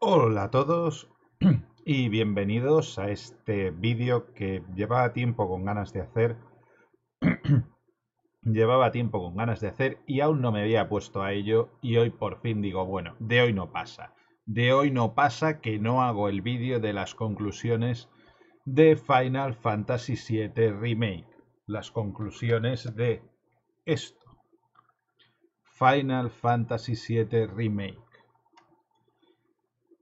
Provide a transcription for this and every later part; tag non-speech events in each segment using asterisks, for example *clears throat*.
Hola a todos y bienvenidos a este vídeo que llevaba tiempo con ganas de hacer. *clears throat* llevaba tiempo con ganas de hacer y aún no me había puesto a ello y hoy por fin digo, bueno, de hoy no pasa. De hoy no pasa que no hago el vídeo de las conclusiones de Final Fantasy VII Remake. Las conclusiones de esto. Final Fantasy VII Remake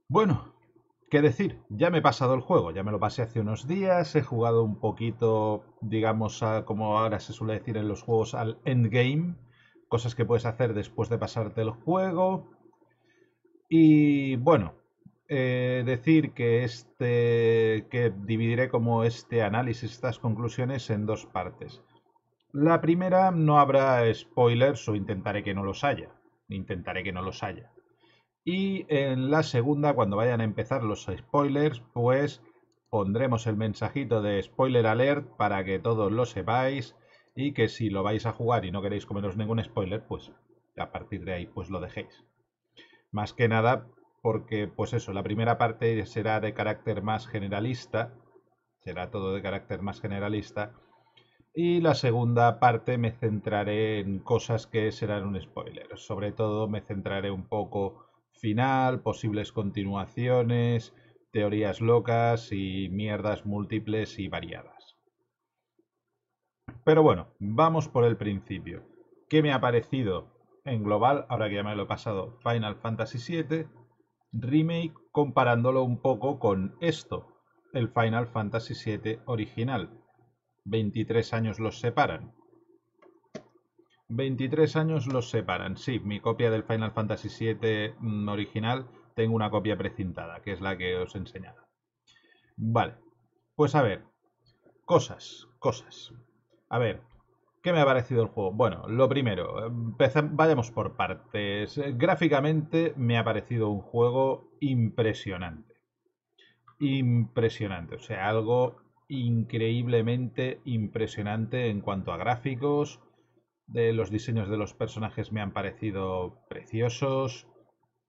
bueno, qué decir, ya me he pasado el juego, ya me lo pasé hace unos días, he jugado un poquito, digamos, a, como ahora se suele decir en los juegos, al endgame, cosas que puedes hacer después de pasarte el juego. Y bueno, eh, decir que este que dividiré como este análisis, estas conclusiones en dos partes. La primera no habrá spoilers o intentaré que no los haya. Intentaré que no los haya. Y en la segunda, cuando vayan a empezar los spoilers, pues pondremos el mensajito de spoiler alert para que todos lo sepáis y que si lo vais a jugar y no queréis comeros ningún spoiler, pues a partir de ahí pues lo dejéis. Más que nada porque pues eso, la primera parte será de carácter más generalista, será todo de carácter más generalista y la segunda parte me centraré en cosas que serán un spoiler, sobre todo me centraré un poco final, posibles continuaciones, teorías locas y mierdas múltiples y variadas. Pero bueno, vamos por el principio. ¿Qué me ha parecido en global, ahora que ya me lo he pasado, Final Fantasy VII Remake comparándolo un poco con esto, el Final Fantasy VII original? 23 años los separan. 23 años los separan. Sí, mi copia del Final Fantasy VII mm, original, tengo una copia precintada, que es la que os he enseñado. Vale, pues a ver, cosas, cosas. A ver, ¿qué me ha parecido el juego? Bueno, lo primero, vayamos por partes. Gráficamente me ha parecido un juego impresionante. Impresionante, o sea, algo increíblemente impresionante en cuanto a gráficos, de los diseños de los personajes me han parecido preciosos.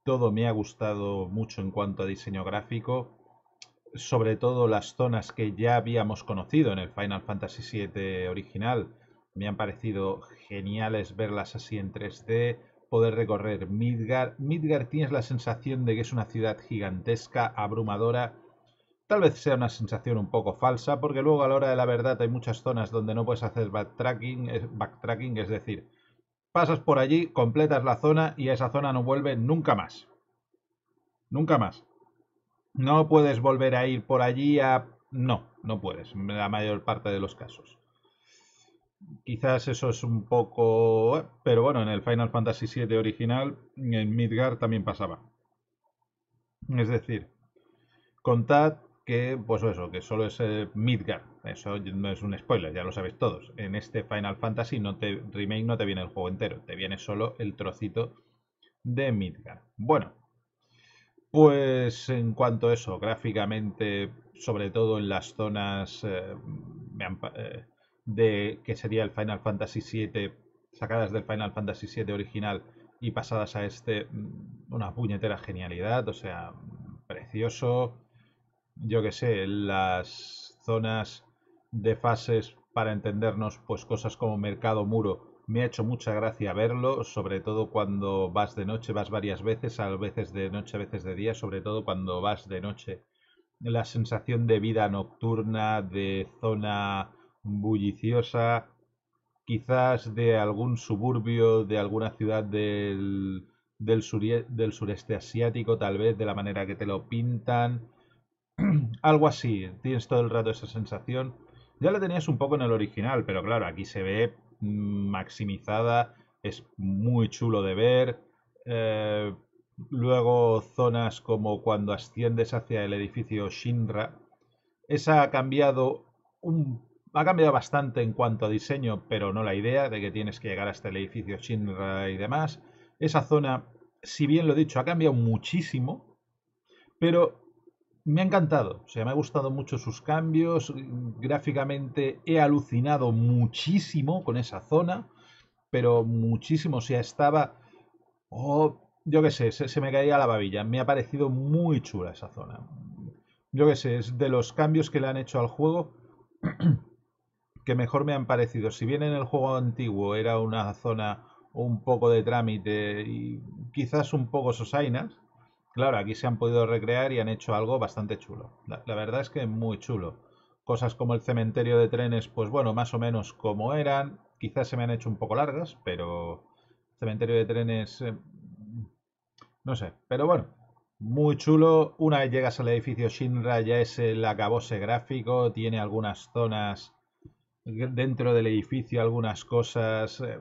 Todo me ha gustado mucho en cuanto a diseño gráfico. Sobre todo las zonas que ya habíamos conocido en el Final Fantasy VII original. Me han parecido geniales verlas así en 3D, poder recorrer Midgar. Midgar tienes la sensación de que es una ciudad gigantesca, abrumadora, Tal vez sea una sensación un poco falsa, porque luego a la hora de la verdad hay muchas zonas donde no puedes hacer backtracking, eh, backtracking es decir, pasas por allí, completas la zona y a esa zona no vuelve nunca más. Nunca más. No puedes volver a ir por allí a... No, no puedes, en la mayor parte de los casos. Quizás eso es un poco... Eh, pero bueno, en el Final Fantasy VII original, en Midgar también pasaba. Es decir, contad que, pues eso, que solo es eh, Midgar. Eso no es un spoiler, ya lo sabéis todos. En este Final Fantasy no te, Remake no te viene el juego entero, te viene solo el trocito de Midgar. Bueno, pues en cuanto a eso, gráficamente, sobre todo en las zonas eh, eh, de que sería el Final Fantasy VII, sacadas del Final Fantasy VII original y pasadas a este, mm, una puñetera genialidad, o sea, precioso yo que sé, las zonas de fases para entendernos, pues cosas como mercado muro. Me ha hecho mucha gracia verlo, sobre todo cuando vas de noche, vas varias veces, a veces de noche, a veces de día, sobre todo cuando vas de noche. La sensación de vida nocturna, de zona bulliciosa, quizás de algún suburbio, de alguna ciudad del, del sureste asiático, tal vez de la manera que te lo pintan *clears throat* Algo así, tienes todo el rato esa sensación. Ya la tenías un poco en el original, pero claro, aquí se ve maximizada, es muy chulo de ver. Eh, luego zonas como cuando asciendes hacia el edificio Shinra. Esa ha cambiado ha cambiado bastante en cuanto a diseño, pero no la idea de que tienes que llegar hasta el edificio Shinra y demás. Esa zona, si bien lo he dicho, ha cambiado muchísimo, pero me ha encantado, o sea, me ha gustado mucho sus cambios, gráficamente he alucinado muchísimo con esa zona, pero muchísimo, Si sea, estaba, o oh, yo qué sé, se, se, me caía la babilla, me ha parecido muy chula esa zona. Yo qué sé, es de los cambios que le han hecho al juego *clears throat* que mejor me han parecido. Si bien en el juego antiguo era una zona un poco de trámite y quizás un poco sosainas, Claro, aquí se han podido recrear y han hecho algo bastante chulo. La, verdad es que muy chulo. Cosas como el cementerio de trenes, pues bueno, más o menos como eran. Quizás se me han hecho un poco largas, pero cementerio de trenes... Eh, no sé, pero bueno, muy chulo. Una vez llegas al edificio Shinra ya es el acabose gráfico. Tiene algunas zonas dentro del edificio, algunas cosas. Eh,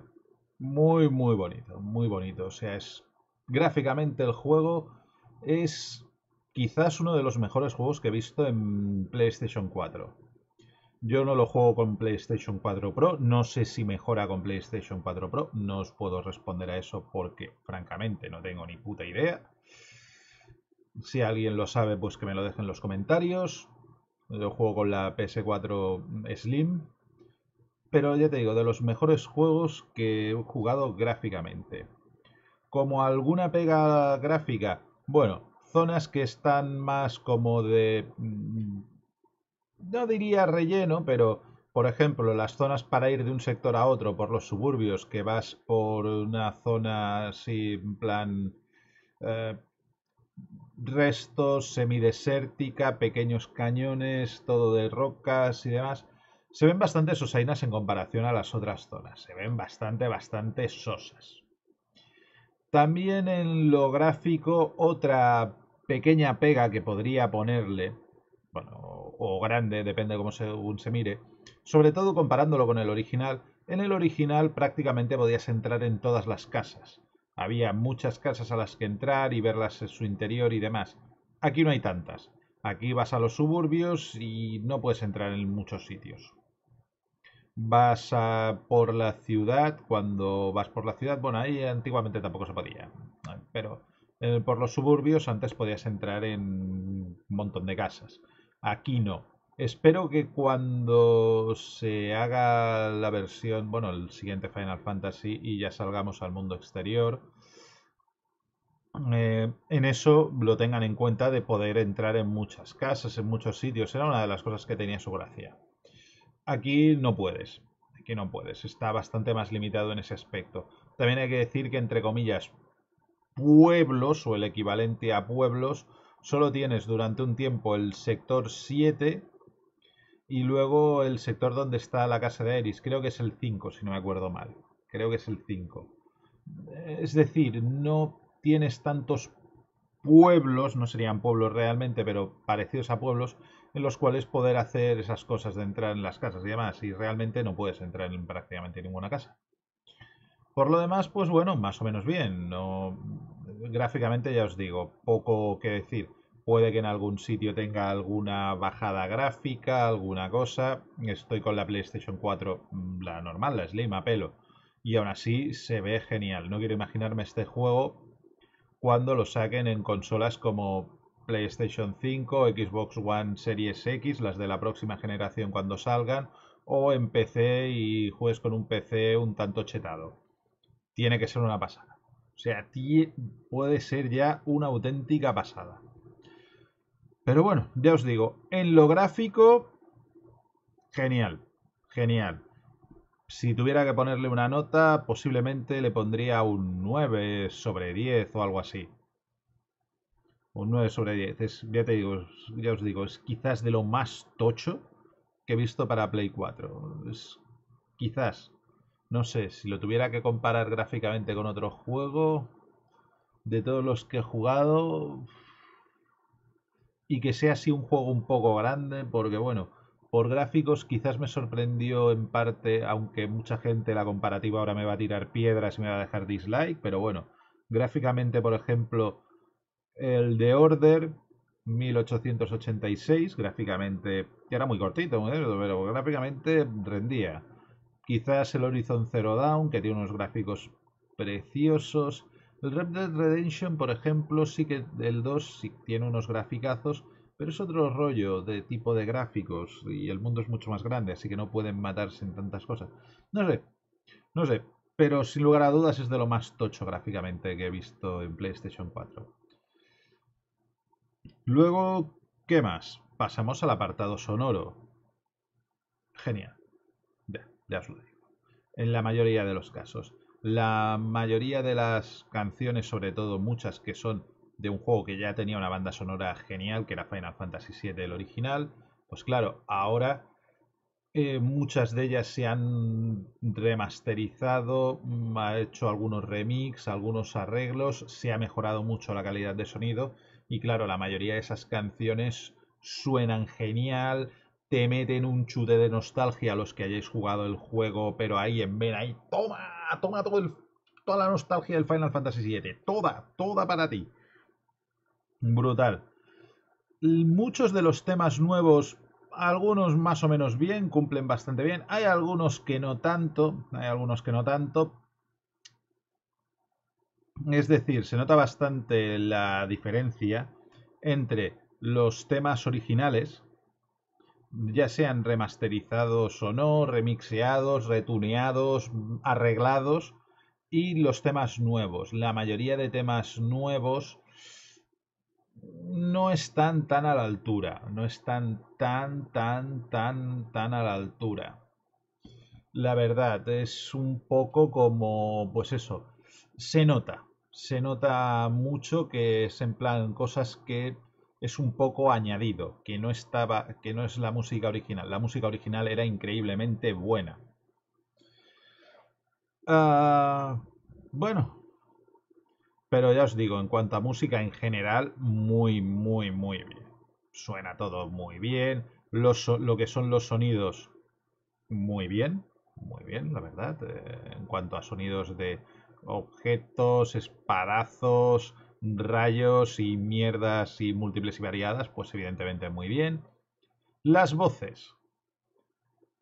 muy, muy bonito, muy bonito. O sea, es gráficamente el juego es quizás uno de los mejores juegos que he visto en PlayStation 4. Yo no lo juego con PlayStation 4 Pro, no sé si mejora con PlayStation 4 Pro, no os puedo responder a eso porque francamente no tengo ni puta idea. Si alguien lo sabe, pues que me lo deje en los comentarios. Yo juego con la PS4 Slim. Pero ya te digo, de los mejores juegos que he jugado gráficamente. Como alguna pega gráfica, bueno, zonas que están más como de... Mm, no diría relleno, pero por ejemplo, las zonas para ir de un sector a otro por los suburbios, que vas por una zona así, en plan... Eh, restos, semidesértica, pequeños cañones, todo de rocas y demás. Se ven bastante sosainas en comparación a las otras zonas. Se ven bastante, bastante sosas. También en lo gráfico, otra pequeña pega que podría ponerle, bueno, o grande, depende de cómo se mire, sobre todo comparándolo con el original, en el original prácticamente podías entrar en todas las casas. Había muchas casas a las que entrar y verlas en su interior y demás. Aquí no hay tantas. Aquí vas a los suburbios y no puedes entrar en muchos sitios vas a por la ciudad, cuando vas por la ciudad, bueno, ahí antiguamente tampoco se podía, pero eh, por los suburbios antes podías entrar en un montón de casas. Aquí no. Espero que cuando se haga la versión, bueno, el siguiente Final Fantasy y ya salgamos al mundo exterior, eh, en eso lo tengan en cuenta de poder entrar en muchas casas, en muchos sitios. Era una de las cosas que tenía su gracia. Aquí no puedes, aquí no puedes, está bastante más limitado en ese aspecto. También hay que decir que entre comillas, pueblos o el equivalente a pueblos, solo tienes durante un tiempo el sector 7 y luego el sector donde está la casa de Eris, creo que es el 5, si no me acuerdo mal, creo que es el 5. Es decir, no tienes tantos pueblos, no serían pueblos realmente, pero parecidos a pueblos, en los cuales poder hacer esas cosas de entrar en las casas y demás. Y realmente no puedes entrar en prácticamente ninguna casa. Por lo demás, pues bueno, más o menos bien. No, gráficamente ya os digo, poco que decir. Puede que en algún sitio tenga alguna bajada gráfica, alguna cosa. Estoy con la PlayStation 4, mm, la normal, la Slim, a pelo. Y aún así se ve genial. No quiero imaginarme este juego cuando lo saquen en consolas como PlayStation 5, Xbox One Series X, las de la próxima generación cuando salgan, o en PC y juegues con un PC un tanto chetado. Tiene que ser una pasada. O sea, puede ser ya una auténtica pasada. Pero bueno, ya os digo, en lo gráfico, genial, genial. Si tuviera que ponerle una nota, posiblemente le pondría un 9 sobre 10 o algo así un 9 sobre 10. Es, ya te digo, ya os digo, es quizás de lo más tocho que he visto para Play 4. Es quizás, no sé, si lo tuviera que comparar gráficamente con otro juego, de todos los que he jugado, y que sea así un juego un poco grande, porque bueno, por gráficos quizás me sorprendió en parte, aunque mucha gente la comparativa ahora me va a tirar piedras y me va a dejar dislike, pero bueno, gráficamente, por ejemplo, el de Order 1886, gráficamente, que era muy cortito, pero gráficamente rendía. Quizás el Horizon Zero Dawn, que tiene unos gráficos preciosos. El Red Dead Redemption, por ejemplo, sí que el 2 sí tiene unos graficazos, pero es otro rollo de tipo de gráficos y el mundo es mucho más grande, así que no pueden matarse en tantas cosas. No sé, no sé, pero sin lugar a dudas es de lo más tocho gráficamente que he visto en PlayStation 4. Luego, ¿qué más? Pasamos al apartado sonoro. Genial. Ya, os lo digo. En la mayoría de los casos. La mayoría de las canciones, sobre todo muchas que son de un juego que ya tenía una banda sonora genial, que era Final Fantasy VII, el original, pues claro, ahora eh, muchas de ellas se han remasterizado, mm, ha hecho algunos remix, algunos arreglos, se ha mejorado mucho la calidad de sonido y claro, la mayoría de esas canciones suenan genial, te meten un chute de nostalgia a los que hayáis jugado el juego, pero ahí en ven ahí, toma, toma toda la nostalgia del Final Fantasy VII, toda, toda para ti. Brutal. Muchos de los temas nuevos, algunos más o menos bien, cumplen bastante bien, hay algunos que no tanto, hay algunos que no tanto, es decir, se nota bastante la diferencia entre los temas originales, ya sean remasterizados o no, remixeados, retuneados, arreglados, y los temas nuevos. La mayoría de temas nuevos no están tan a la altura, no están tan, tan, tan, tan a la altura. La verdad, es un poco como, pues eso, se nota, se nota mucho que es en plan cosas que es un poco añadido, que no estaba, que no es la música original. La música original era increíblemente buena. Ah, bueno, pero ya os digo, en cuanto a música en general, muy, muy, muy bien. Suena todo muy bien. lo que son los sonidos, muy bien, muy bien, la verdad. Eh, en cuanto a sonidos de, objetos, espadazos, rayos y mierdas y múltiples y variadas, pues evidentemente muy bien. Las voces.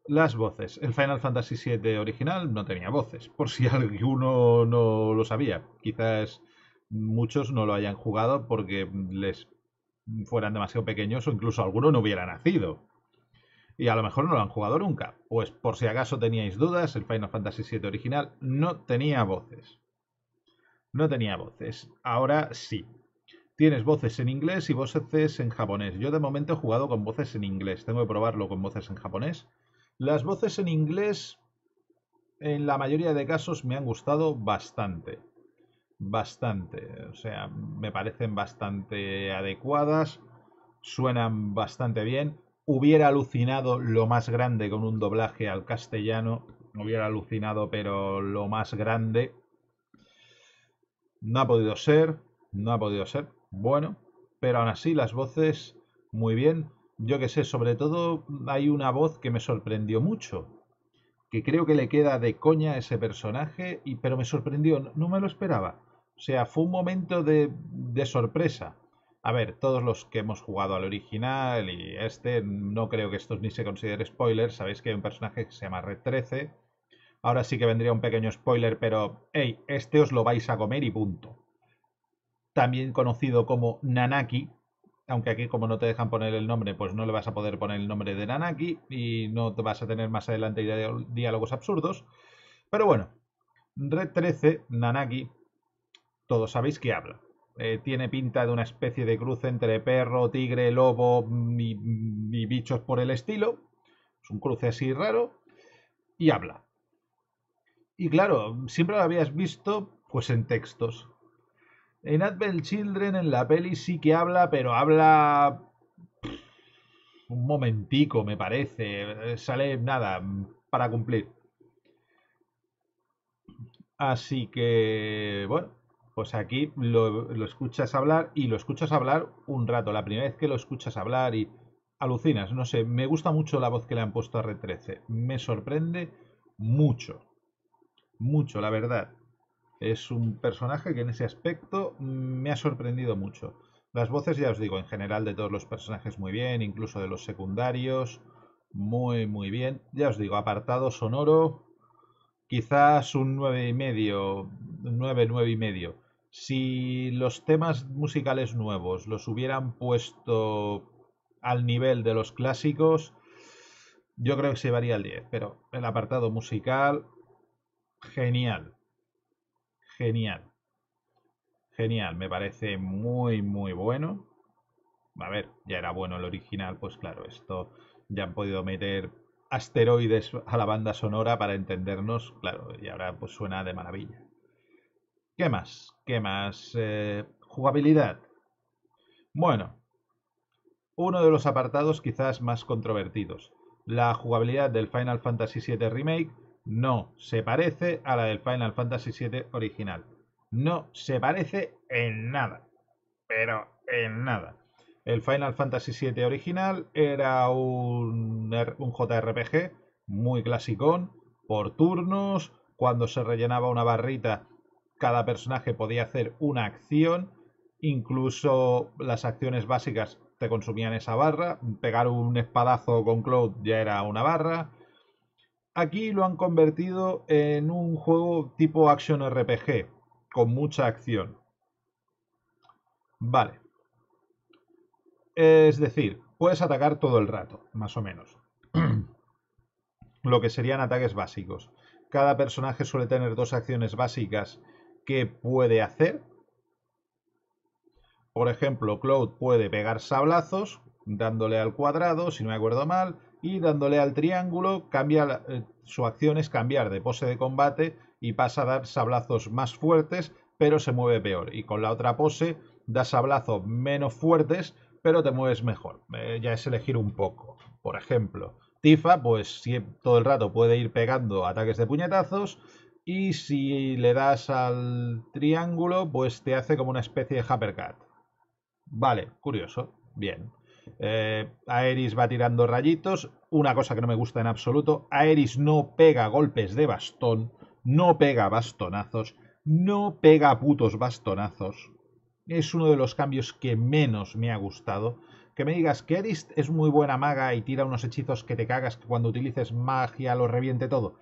Las voces. El Final Fantasy VII original no tenía voces, por si *laughs* alguno no lo sabía. Quizás muchos no lo hayan jugado porque les fueran demasiado pequeños o incluso alguno no hubiera nacido y a lo mejor no lo han jugado nunca. Pues por si acaso teníais dudas, el Final Fantasy VII original no tenía voces. No tenía voces. Ahora sí. Tienes voces en inglés y voces en japonés. Yo de momento he jugado con voces en inglés. Tengo que probarlo con voces en japonés. Las voces en inglés, en la mayoría de casos, me han gustado bastante. Bastante. O sea, me parecen bastante adecuadas. Suenan bastante bien hubiera alucinado lo más grande con un doblaje al castellano. Hubiera alucinado, pero lo más grande. No ha podido ser, no ha podido ser. Bueno, pero aún así las voces muy bien. Yo que sé, sobre todo hay una voz que me sorprendió mucho, que creo que le queda de coña a ese personaje, y, pero me sorprendió, no me lo esperaba. O sea, fue un momento de, de sorpresa. A ver, todos los que hemos jugado al original y este, no creo que esto ni se considere spoiler. Sabéis que hay un personaje que se llama Red 13. Ahora sí que vendría un pequeño spoiler, pero hey, este os lo vais a comer y punto. También conocido como Nanaki, aunque aquí como no te dejan poner el nombre, pues no le vas a poder poner el nombre de Nanaki y no te vas a tener más adelante diálogos absurdos. Pero bueno, Red 13, Nanaki, todos sabéis que habla eh, tiene pinta de una especie de cruce entre perro, tigre, lobo mm, mm, y, bichos por el estilo. Es un cruce así raro. Y habla. Y claro, siempre lo habías visto pues en textos. En Advent Children, en la peli, sí que habla, pero habla un momentico, me parece. Sale nada para cumplir. Así que, bueno, pues aquí lo, escuchas hablar y lo escuchas hablar un rato. La primera vez que lo escuchas hablar y alucinas, no sé, me gusta mucho la voz que le han puesto a R13. Me sorprende mucho. Mucho, la verdad. Es un personaje que en ese aspecto me ha sorprendido mucho. Las voces, ya os digo, en general de todos los personajes muy bien, incluso de los secundarios, muy, muy bien. Ya os digo, apartado sonoro, quizás un 9,5, 9, medio si los temas musicales nuevos los hubieran puesto al nivel de los clásicos, yo creo que se llevaría al 10, pero el apartado musical, genial, genial, genial, me parece muy, muy bueno. A ver, ya era bueno el original, pues claro, esto ya han podido meter asteroides a la banda sonora para entendernos, claro, y ahora pues suena de maravilla. ¿Qué más? ¿Qué más? Eh, jugabilidad. Bueno, uno de los apartados quizás más controvertidos. La jugabilidad del Final Fantasy VII Remake no se parece a la del Final Fantasy VII original. No se parece en nada. Pero en nada. El Final Fantasy VII original era un, er, un JRPG muy clasicón, por turnos, cuando se rellenaba una barrita cada personaje podía hacer una acción, incluso las acciones básicas te consumían esa barra, pegar un espadazo con Cloud ya era una barra. Aquí lo han convertido en un juego tipo action RPG, con mucha acción. Vale. Es decir, puedes atacar todo el rato, más o menos. *clears throat* lo que serían ataques básicos. Cada personaje suele tener dos acciones básicas qué puede hacer. Por ejemplo, Cloud puede pegar sablazos dándole al cuadrado, si no me acuerdo mal, y dándole al triángulo, cambia, eh, su acción es cambiar de pose de combate y pasa a dar sablazos más fuertes, pero se mueve peor. Y con la otra pose da sablazos menos fuertes, pero te mueves mejor. Eh, ya es elegir un poco. Por ejemplo, Tifa, pues si, todo el rato puede ir pegando ataques de puñetazos y si le das al triángulo, pues te hace como una especie de Happercat. Vale, curioso. Bien. Eh, Aeris va tirando rayitos. Una cosa que no me gusta en absoluto. Aeris no pega golpes de bastón. No pega bastonazos. No pega putos bastonazos. Es uno de los cambios que menos me ha gustado. Que me digas que Aeris es muy buena maga y tira unos hechizos que te cagas que cuando utilices magia lo reviente todo.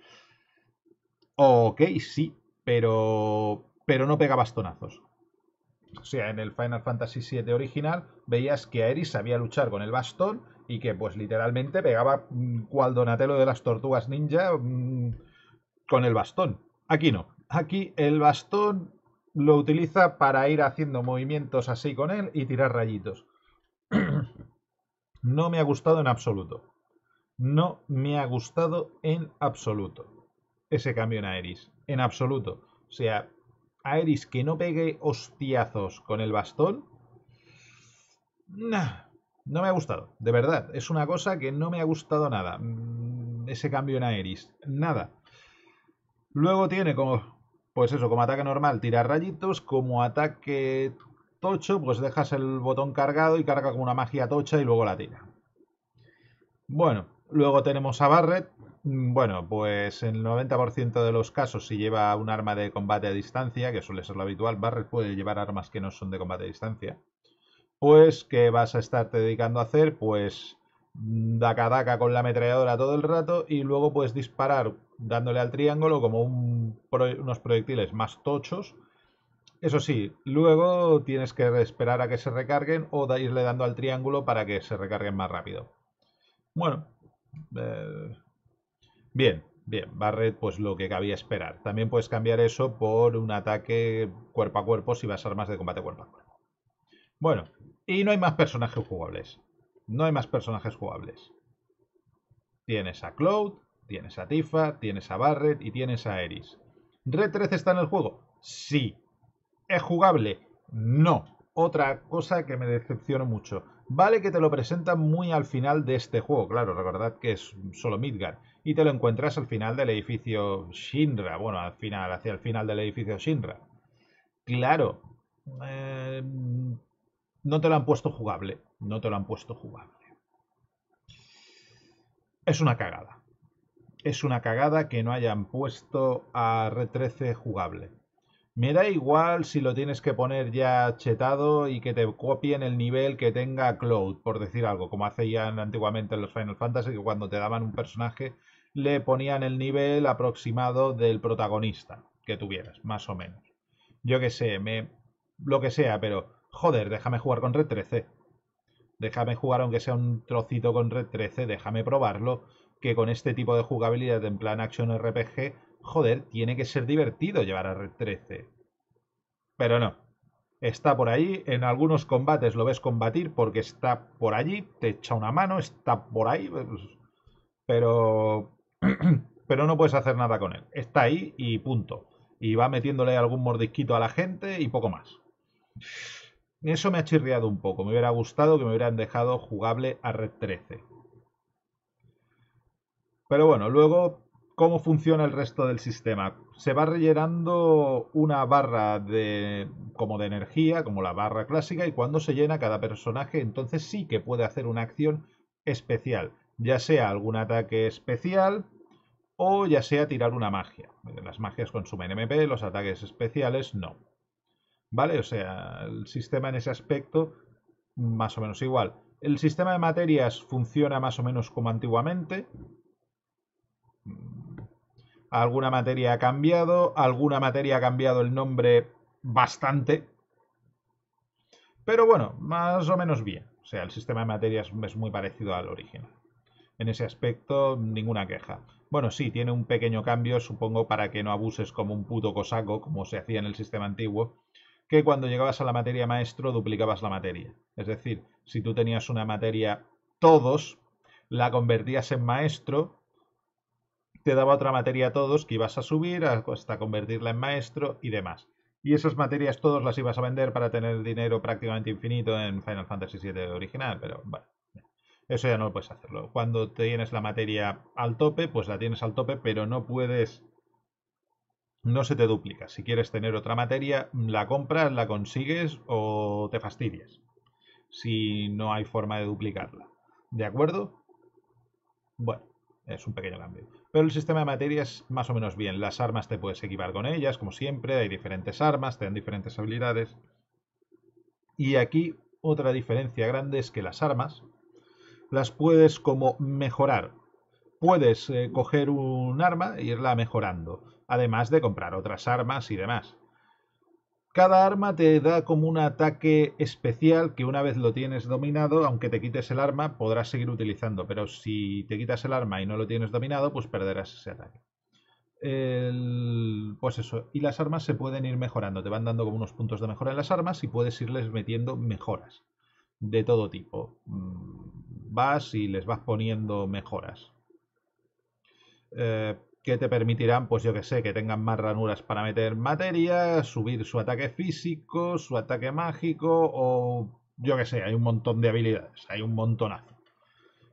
Ok, sí, pero, pero no pega bastonazos. O sea, en el Final Fantasy VII original veías que Aerys sabía luchar con el bastón y que pues literalmente pegaba mm, cual Donatello de las tortugas ninja mm, con el bastón. Aquí no. Aquí el bastón lo utiliza para ir haciendo movimientos así con él y tirar rayitos. *clears throat* No me ha gustado en absoluto. No me ha gustado en absoluto ese cambio en Aeris. En absoluto. O sea, Aeris que no pegue hostiazos con el bastón. no me ha gustado, de verdad. Es una cosa que no me ha gustado nada. Mm, ese cambio en Aeris. Nada. Luego tiene como. Pues eso, como ataque normal, tira rayitos. Como ataque tocho, pues dejas el botón cargado y carga con una magia tocha y luego la tira. Bueno, Luego tenemos a Barret. Mm, bueno, pues en el 90% de los casos, si lleva un arma de combate a distancia, que suele ser lo habitual, Barret puede llevar armas que no son de combate a distancia. Pues, ¿qué vas a estar dedicando a hacer? Pues, mm, daca daca con la ametralladora todo el rato y luego puedes disparar dándole al triángulo como unos proyectiles más tochos. Eso sí, luego tienes que esperar a que se recarguen o irle dando al triángulo para que se recarguen más rápido. Bueno, eh, bien, bien. Barret, pues lo que cabía esperar. También puedes cambiar eso por un ataque cuerpo a cuerpo si vas a armas de combate cuerpo a cuerpo. Bueno, y no hay más personajes jugables. No hay más personajes jugables. Tienes a Cloud, tienes a Tifa, tienes a Barret y tienes a Eris. ¿Red 13 está en el juego? Sí. ¿Es jugable? No. Otra cosa que me decepciona mucho. Vale que te lo presentan muy al final de este juego, claro, recordad que es solo Midgard. Y te lo encuentras al final del edificio Shinra, bueno, al final, hacia el final del edificio Shinra. Claro, eh, no te lo han puesto jugable, no te lo han puesto jugable. Es una cagada. Es una cagada que no hayan puesto a R13 jugable. Me da igual si lo tienes que poner ya chetado y que te copien el nivel que tenga Cloud, por decir algo, como hacían antiguamente en los Final Fantasy, que cuando te daban un personaje le ponían el nivel aproximado del protagonista que tuvieras, más o menos. Yo que sé, me lo que sea, pero joder, déjame jugar con Red 13. Déjame jugar aunque sea un trocito con Red 13, déjame probarlo, que con este tipo de jugabilidad en plan action RPG Joder, tiene que ser divertido llevar a Red 13. Pero no. Está por ahí. en algunos combates lo ves combatir porque está por allí, te echa una mano, está por ahí, pues, pero *clears throat* pero no puedes hacer nada con él. Está ahí y punto. Y va metiéndole algún mordisquito a la gente y poco más. Eso me ha chirriado un poco. Me hubiera gustado que me hubieran dejado jugable a Red 13. Pero bueno, luego cómo funciona el resto del sistema. Se va rellenando una barra de como de energía, como la barra clásica, y cuando se llena cada personaje, entonces sí que puede hacer una acción especial, ya sea algún ataque especial o ya sea tirar una magia. Las magias consumen MP, los ataques especiales no. ¿Vale? O sea, el sistema en ese aspecto más o menos igual. El sistema de materias funciona más o menos como antiguamente alguna materia ha cambiado, alguna materia ha cambiado el nombre bastante. Pero bueno, más o menos bien. O sea, el sistema de materias es muy parecido al original. En ese aspecto, ninguna queja. Bueno, sí, tiene un pequeño cambio, supongo, para que no abuses como un puto cosaco, como se hacía en el sistema antiguo, que cuando llegabas a la materia maestro duplicabas la materia. Es decir, si tú tenías una materia todos, la convertías en maestro te daba otra materia a todos que ibas a subir hasta convertirla en maestro y demás. Y esas materias todas las ibas a vender para tener dinero prácticamente infinito en Final Fantasy VII original, pero bueno, eso ya no lo puedes hacerlo. Cuando tienes la materia al tope, pues la tienes al tope, pero no puedes... No se te duplica. Si quieres tener otra materia, la compras, la consigues o te fastidias. Si no hay forma de duplicarla. ¿De acuerdo? Bueno, es un pequeño cambio. Pero el sistema de materia es más o menos bien. Las armas te puedes equipar con ellas, como siempre. Hay diferentes armas, te diferentes habilidades. Y aquí otra diferencia grande es que las armas las puedes como mejorar. Puedes eh, coger un arma e irla mejorando. Además de comprar otras armas y demás. Cada arma te da como un ataque especial que una vez lo tienes dominado, aunque te quites el arma, podrás seguir utilizando. Pero si te quitas el arma y no lo tienes dominado, pues perderás ese ataque. Pues eso. Y las armas se pueden ir mejorando. Te van dando como unos puntos de mejora en las armas y puedes irles metiendo mejoras de todo tipo. Mm, vas y les vas poniendo mejoras. Eh, que te permitirán, pues yo que sé, que tengan más ranuras para meter materia, subir su ataque físico, su ataque mágico o yo que sé, hay un montón de habilidades, hay un montonazo.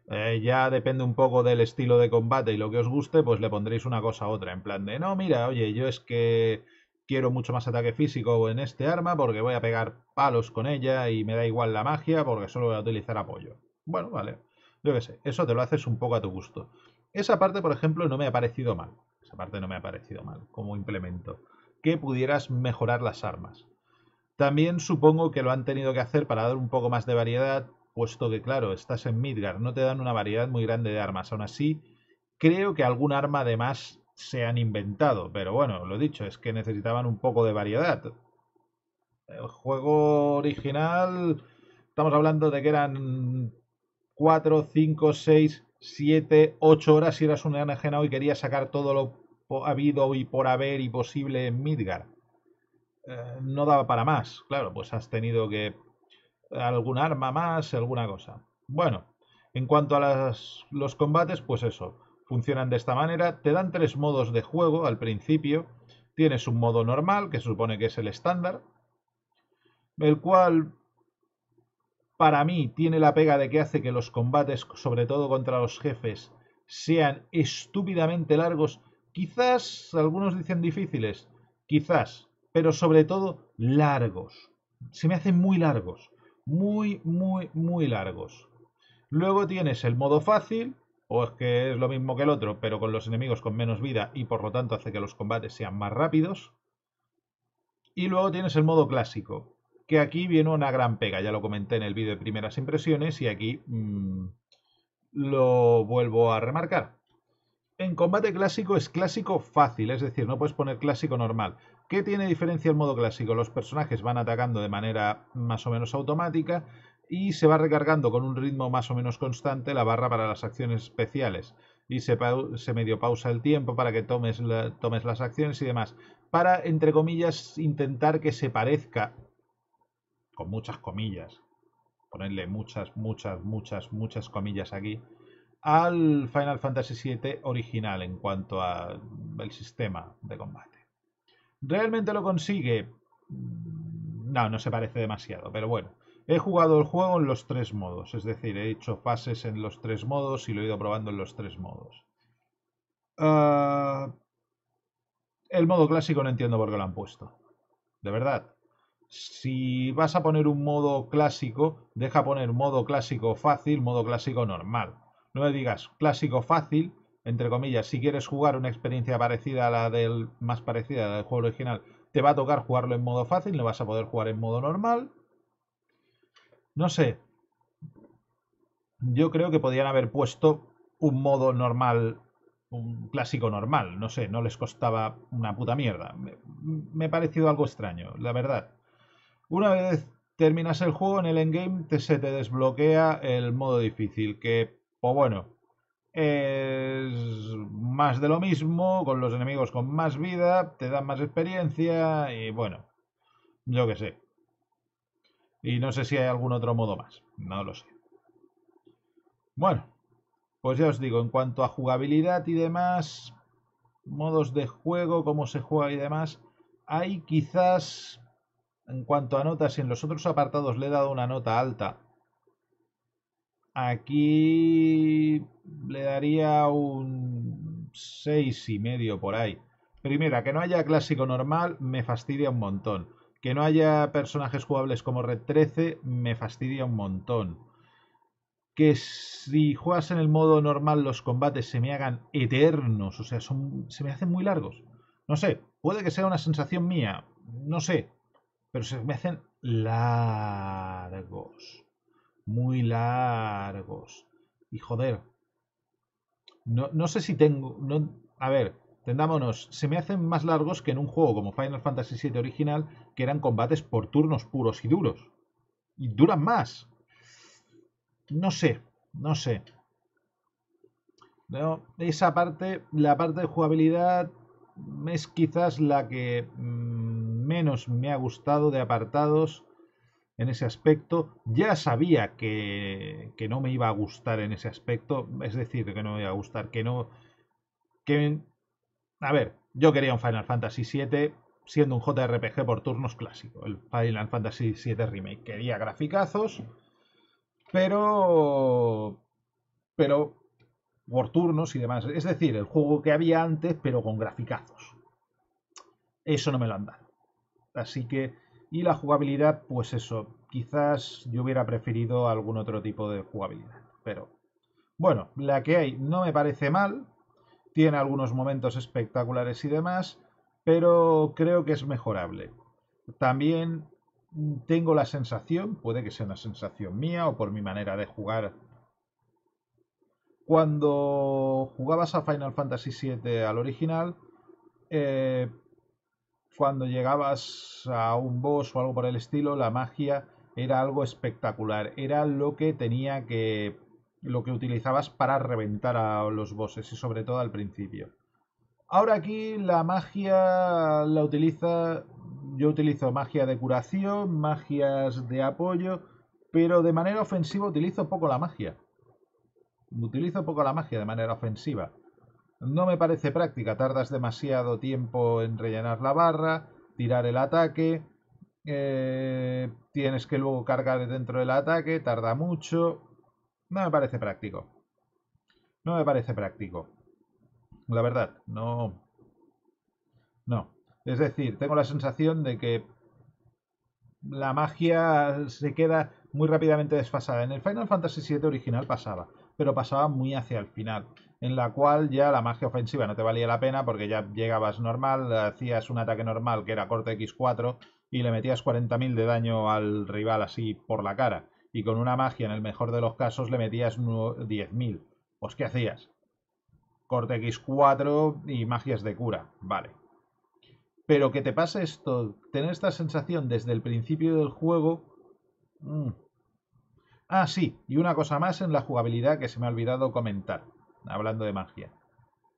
Eh, ya depende un poco del estilo de combate y lo que os guste, pues le pondréis una cosa a otra, en plan de, no, mira, oye, yo es que quiero mucho más ataque físico en este arma porque voy a pegar palos con ella y me da igual la magia porque solo voy a utilizar apoyo. Bueno, vale, yo que sé, eso te lo haces un poco a tu gusto. Esa parte, por ejemplo, no me ha parecido mal. Esa parte no me ha parecido mal como implemento. Que pudieras mejorar las armas. También supongo que lo han tenido que hacer para dar un poco más de variedad, puesto que, claro, estás en Midgard, no te dan una variedad muy grande de armas. Aún así, creo que algún arma además se han inventado, pero bueno, lo dicho, es que necesitaban un poco de variedad. El juego original, estamos hablando de que eran 4, 5, 6 7, 8 horas si eras un enajenado y querías sacar todo lo habido y por haber y posible en Midgar. Eh, no daba para más, claro, pues has tenido que eh, algún arma más, alguna cosa. Bueno, en cuanto a los combates, pues eso, funcionan de esta manera. Te dan tres modos de juego al principio. Tienes un modo normal, que supone que es el estándar, el cual para mí tiene la pega de que hace que los combates, sobre todo contra los jefes, sean estúpidamente largos. Quizás, algunos dicen difíciles, quizás, pero sobre todo largos. Se me hacen muy largos, muy, muy, muy largos. Luego tienes el modo fácil, o es que es lo mismo que el otro, pero con los enemigos con menos vida y por lo tanto hace que los combates sean más rápidos. Y luego tienes el modo clásico, que aquí viene una gran pega, ya lo comenté en el vídeo de primeras impresiones y aquí mm, lo vuelvo a remarcar. En combate clásico es clásico fácil, es decir, no puedes poner clásico normal. ¿Qué tiene diferencia el modo clásico? Los personajes van atacando de manera más o menos automática y se va recargando con un ritmo más o menos constante la barra para las acciones especiales. Y se, se medio pausa el tiempo para que tomes, tomes las acciones y demás. Para, entre comillas, intentar que se parezca muchas comillas, ponerle muchas, muchas, muchas, muchas comillas aquí, al Final Fantasy VII original en cuanto al sistema de combate. ¿Realmente lo consigue? Mm, no, no se parece demasiado, pero bueno. He jugado el juego en los tres modos, es decir, he hecho fases en los tres modos y lo he ido probando en los tres modos. Ah, el modo clásico no entiendo por qué lo han puesto. De verdad, si vas a poner un modo clásico, deja poner modo clásico fácil, modo clásico normal. No me digas clásico fácil, entre comillas, si quieres jugar una experiencia parecida a la del más parecida al juego original, te va a tocar jugarlo en modo fácil, no vas a poder jugar en modo normal. No sé. Yo creo que podían haber puesto un modo normal, un clásico normal, no sé, no les costaba una puta mierda. me ha parecido algo extraño, la verdad. Una vez terminas el juego, en el endgame se te desbloquea el modo difícil, que, pues bueno, es más de lo mismo, con los enemigos con más vida, te dan más experiencia y bueno, yo qué sé. Y no sé si hay algún otro modo más, no lo sé. Bueno, pues ya os digo, en cuanto a jugabilidad y demás, modos de juego, cómo se juega y demás, hay quizás en cuanto a notas, y en los otros apartados le he dado una nota alta, aquí le daría un 6 y medio por ahí. Primera, que no haya clásico normal me fastidia un montón. Que no haya personajes jugables como Red 13 me fastidia un montón. Que si juegas en el modo normal los combates se me hagan eternos, o sea, se me hacen muy largos. No sé, puede que sea una sensación mía, no sé, pero se me hacen largos, muy largos. Y joder, no, sé si tengo, a ver, tendámonos, se me hacen más largos que en un juego como Final Fantasy VII original, que eran combates por turnos puros y duros. Y duran más. No sé, no sé. esa parte, la parte de jugabilidad, es quizás la que mm, menos me ha gustado de apartados en ese aspecto. Ya sabía que, no me iba a gustar en ese aspecto. Es decir, que no me iba a gustar, que no... Que... A ver, yo quería un Final Fantasy VII siendo un JRPG por turnos clásico. El Final Fantasy VII Remake. Quería graficazos, pero... Pero por turnos y demás. Es decir, el juego que había antes, pero con graficazos. Eso no me lo han dado. Así que, y la jugabilidad, pues eso, quizás yo hubiera preferido algún otro tipo de jugabilidad. Pero, bueno, la que hay no me parece mal, tiene algunos momentos espectaculares y demás, pero creo que es mejorable. También tengo la sensación, puede que sea una sensación mía o por mi manera de jugar cuando jugabas a Final Fantasy VII al original, eh, cuando llegabas a un boss o algo por el estilo, la magia era algo espectacular. Era lo que tenía que. lo que utilizabas para reventar a los bosses y sobre todo al principio. Ahora aquí la magia la utiliza. Yo utilizo magia de curación, magias de apoyo, pero de manera ofensiva utilizo poco la magia. Utilizo poco la magia de manera ofensiva. No me parece práctica, tardas demasiado tiempo en rellenar la barra, tirar el ataque, eh, tienes que luego cargar dentro del ataque, tarda mucho. No me parece práctico. No me parece práctico. La verdad, no. No. Es decir, tengo la sensación de que la magia se queda muy rápidamente desfasada. En el Final Fantasy VII original pasaba pero pasaba muy hacia el final, en la cual ya la magia ofensiva no te valía la pena porque ya llegabas normal, hacías un ataque normal que era corte X4 y le metías 40.000 de daño al rival así por la cara, y con una magia en el mejor de los casos le metías 10.000. Pues ¿qué hacías? Corte X4 y magias de cura, vale. Pero que te pase esto, tener esta sensación desde el principio del juego, mm, Ah, sí, y una cosa más en la jugabilidad que se me ha olvidado comentar, hablando de magia.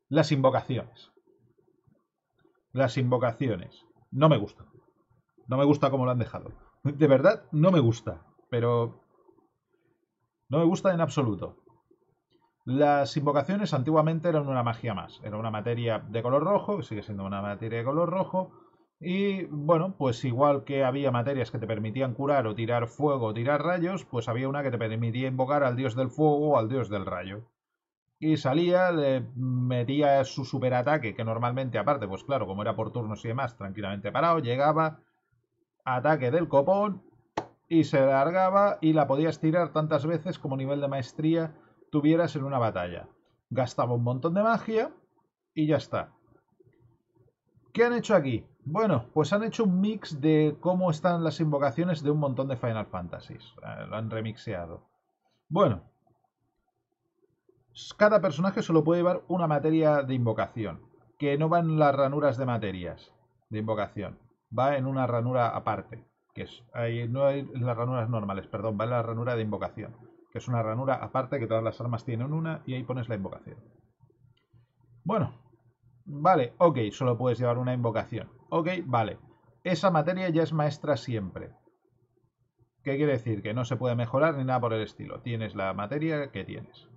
Las invocaciones. Las invocaciones. No me gustan. No me gusta como lo han dejado. De verdad, no me gusta. Pero... No me gusta en absoluto. Las invocaciones antiguamente eran una magia más. Era una materia de color rojo, que sigue siendo una materia de color rojo, y bueno, pues igual que había materias que te permitían curar o tirar fuego o tirar rayos, pues había una que te permitía invocar al dios del fuego o al dios del rayo. Y salía, le metía su superataque, que normalmente aparte, pues claro, como era por turnos y demás, tranquilamente parado, llegaba, ataque del copón y se largaba y la podías tirar tantas veces como nivel de maestría tuvieras en una batalla. Gastaba un montón de magia y ya está. ¿Qué han hecho aquí? Bueno, pues han hecho un mix de cómo están las invocaciones de un montón de Final Fantasy. Eh, lo han remixeado. Bueno. Cada personaje solo puede llevar una materia de invocación, que no va en las ranuras de materias de invocación, va en una ranura aparte, que no hay las ranuras normales, perdón, va en la ranura de invocación, que es una ranura aparte que todas las armas tienen una y ahí pones la invocación. Bueno, Vale, ok, solo puedes llevar una invocación. Ok, vale. Esa materia ya es maestra siempre. ¿Qué quiere decir? Que no se puede mejorar ni nada por el estilo. Tienes la materia que tienes.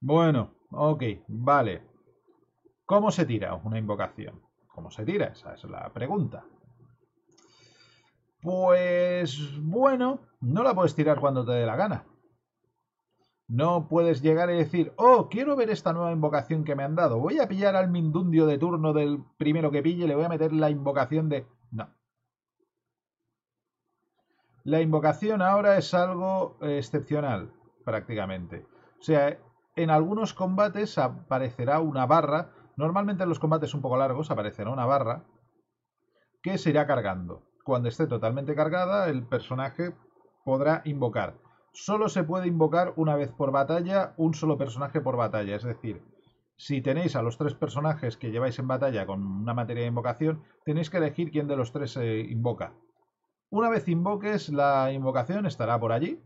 Bueno, ok, vale. ¿Cómo se tira una invocación? ¿Cómo se tira? Esa es la pregunta. Pues bueno, no la puedes tirar cuando te dé la gana. No puedes llegar y decir, oh, quiero ver esta nueva invocación que me han dado. Voy a pillar al Mindundio de turno del primero que pille le voy a meter la invocación de... No. La invocación ahora es algo eh, excepcional, prácticamente. O sea, en algunos combates aparecerá una barra. Normalmente en los combates un poco largos aparecerá una barra que se irá cargando. Cuando esté totalmente cargada, el personaje podrá invocar solo se puede invocar una vez por batalla, un solo personaje por batalla. Es decir, si tenéis a los tres personajes que lleváis en batalla con una materia de invocación, tenéis que elegir quién de los tres se invoca. Una vez invoques, la invocación estará por allí.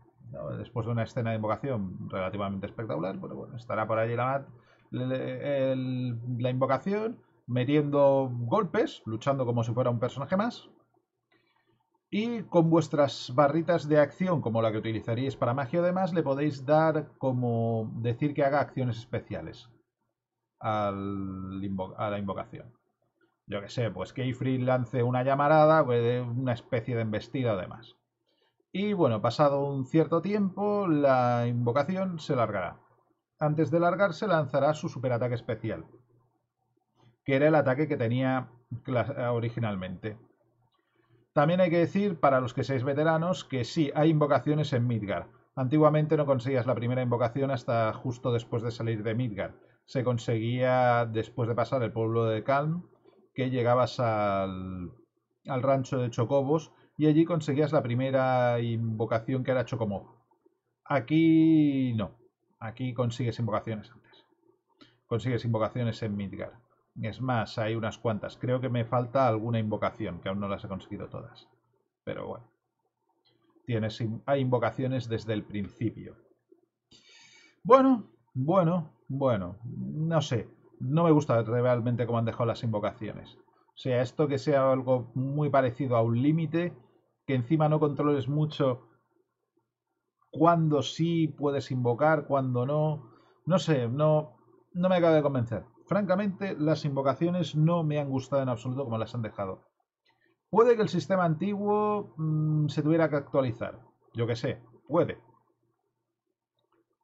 Después de una escena de invocación relativamente espectacular, pero bueno, estará por allí la, la invocación, metiendo golpes, luchando como si fuera un personaje más. Y con vuestras barritas de acción, como la que utilizaríais para magia o demás, le podéis dar como decir que haga acciones especiales a la invocación. Yo que sé, pues que Ifrit lance una llamarada, pues, una especie de embestida o demás. Y bueno, pasado un cierto tiempo, la invocación se largará. Antes de largarse, lanzará su superataque especial, que era el ataque que tenía originalmente. También hay que decir, para los que seáis veteranos, que sí, hay invocaciones en Midgar. Antiguamente no conseguías la primera invocación hasta justo después de salir de Midgar. Se conseguía después de pasar el pueblo de Calm, que llegabas al, al rancho de Chocobos y allí conseguías la primera invocación que era Chocomo. Aquí no. Aquí consigues invocaciones antes. Consigues invocaciones en Midgar. Es más, hay unas cuantas. Creo que me falta alguna invocación, que aún no las he conseguido todas. Pero bueno. Tienes, hay invocaciones desde el principio. Bueno, bueno, bueno. No sé. No me gusta realmente cómo han dejado las invocaciones. O sea, esto que sea algo muy parecido a un límite, que encima no controles mucho cuándo sí puedes invocar, cuándo no. No sé, no, no me acaba de convencer. Francamente, las invocaciones no me han gustado en absoluto como las han dejado. Puede que el sistema antiguo mm, se tuviera que actualizar. Yo qué sé, puede.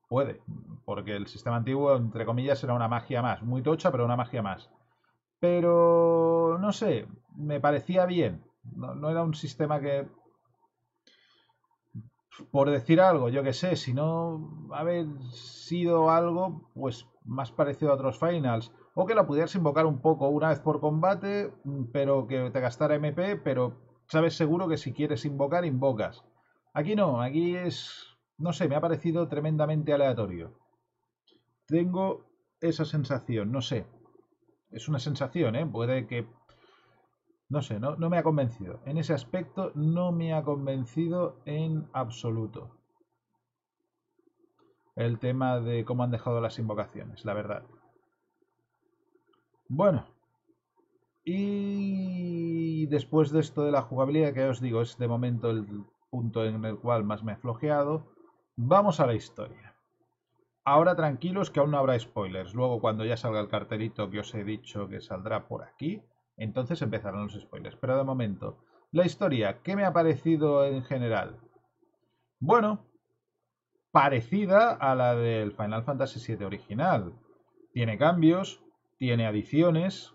Puede, porque el sistema antiguo, entre comillas, era una magia más. Muy tocha, pero una magia más. Pero, no sé, me parecía bien. No, era un sistema que... Por decir algo, yo qué sé, si no haber sido algo, pues más parecido a otros finals o que la pudieras invocar un poco una vez por combate, mm, pero que te gastara MP, pero sabes seguro que si quieres invocar, invocas. Aquí no, aquí es, no sé, me ha parecido tremendamente aleatorio. Tengo esa sensación, no sé. Es una sensación, ¿eh? Puede que... No sé, no, no me ha convencido. En ese aspecto no me ha convencido en absoluto el tema de cómo han dejado las invocaciones, la verdad. Bueno. Y después de esto de la jugabilidad, que os digo, es de momento el punto en el cual más me he flojeado, vamos a la historia. Ahora tranquilos que aún no habrá spoilers. Luego cuando ya salga el cartelito que os he dicho que saldrá por aquí, entonces empezarán los spoilers. Pero de momento, la historia, ¿qué me ha parecido en general? Bueno, parecida a la del Final Fantasy VII original. Tiene cambios, tiene adiciones,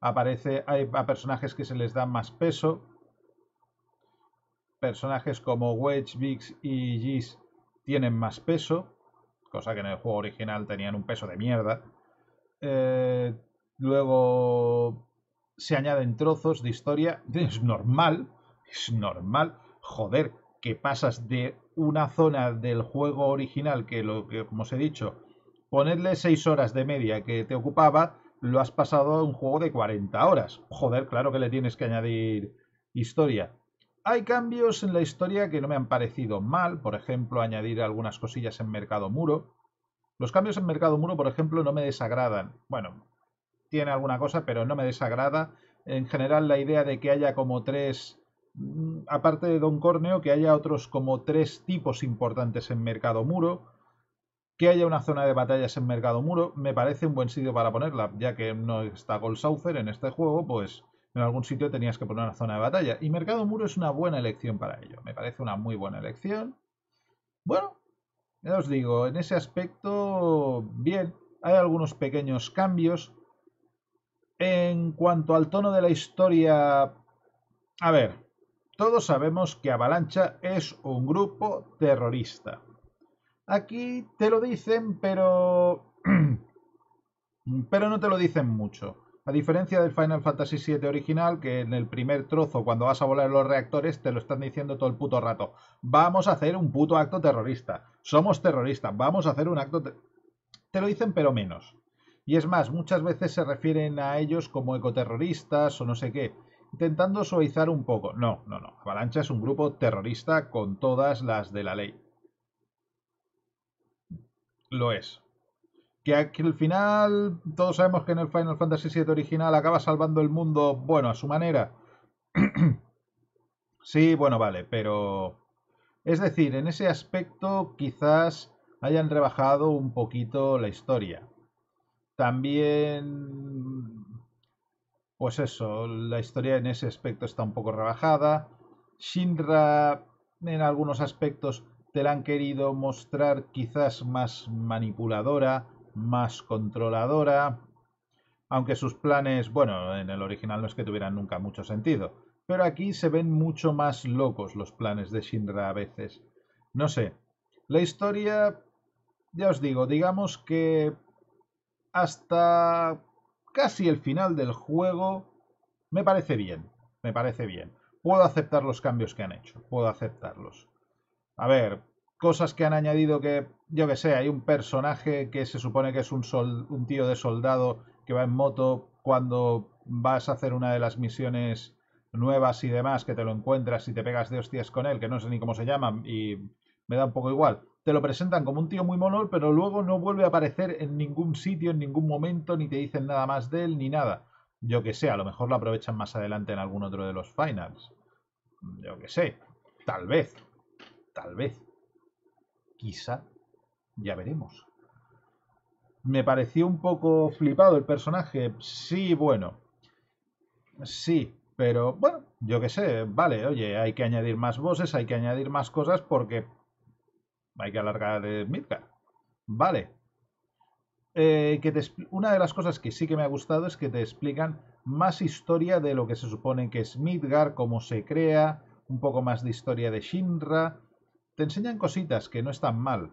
aparece hay, a personajes que se les da más peso, personajes como Wedge, Vix y Gis tienen más peso, cosa que en el juego original tenían un peso de mierda. Eh, luego se añaden trozos de historia, *laughs* es normal, es normal, joder, que pasas de una zona del juego original que, lo, que como os he dicho, ponerle 6 horas de media que te ocupaba, lo has pasado a un juego de 40 horas. Joder, claro que le tienes que añadir historia. Hay cambios en la historia que no me han parecido mal, por ejemplo, añadir algunas cosillas en Mercado Muro. Los cambios en Mercado Muro, por ejemplo, no me desagradan. Bueno, tiene alguna cosa, pero no me desagrada. En general, la idea de que haya como tres, mm, aparte de Don Corneo, que haya otros como tres tipos importantes en Mercado Muro que haya una zona de batallas en Mercado Muro me parece un buen sitio para ponerla, ya que no está Gold Saucer en este juego, pues en algún sitio tenías que poner una zona de batalla. Y Mercado Muro es una buena elección para ello, me parece una muy buena elección. Bueno, ya os digo, en ese aspecto, bien, hay algunos pequeños cambios. En cuanto al tono de la historia, a ver, todos sabemos que Avalancha es un grupo terrorista. Aquí te lo dicen, pero... *clears throat* pero no te lo dicen mucho. A diferencia del Final Fantasy VII original, que en el primer trozo, cuando vas a volar los reactores, te lo están diciendo todo el puto rato. Vamos a hacer un puto acto terrorista. Somos terroristas. Vamos a hacer un acto... Te, te lo dicen, pero menos. Y es más, muchas veces se refieren a ellos como ecoterroristas o no sé qué, intentando suavizar un poco. No, no, no. Avalancha es un grupo terrorista con todas las de la ley lo es. Que al final, todos sabemos que en el Final Fantasy VII original acaba salvando el mundo, bueno, a su manera. *clears throat* sí, bueno, vale, pero... Es decir, en ese aspecto quizás hayan rebajado un poquito la historia. También... Pues eso, la historia en ese aspecto está un poco rebajada. Shinra en algunos aspectos la han querido mostrar quizás más manipuladora, más controladora, aunque sus planes, bueno, en el original no es que tuvieran nunca mucho sentido, pero aquí se ven mucho más locos los planes de Shinra a veces. No sé, la historia, ya os digo, digamos que hasta casi el final del juego me parece bien, me parece bien. Puedo aceptar los cambios que han hecho, puedo aceptarlos. A ver, cosas que han añadido que, yo que sé, hay un personaje que se supone que es un, sol, un tío de soldado que va en moto cuando vas a hacer una de las misiones nuevas y demás, que te lo encuentras y te pegas de hostias con él, que no sé ni cómo se llama y me da un poco igual. Te lo presentan como un tío muy mono, pero luego no vuelve a aparecer en ningún sitio, en ningún momento, ni te dicen nada más de él, ni nada. Yo que sé, a lo mejor lo aprovechan más adelante en algún otro de los finals. Yo que sé, tal vez, tal vez. Quizá, ya veremos. Me pareció un poco flipado el personaje. Sí, bueno. Sí, pero bueno, yo qué sé, vale, oye, hay que añadir más voces, hay que añadir más cosas porque hay que alargar Midgar. Vale. Eh, que una de las cosas que sí que me ha gustado es que te explican más historia de lo que se supone que es Midgar, cómo se crea, un poco más de historia de Shinra, te enseñan cositas que no están mal.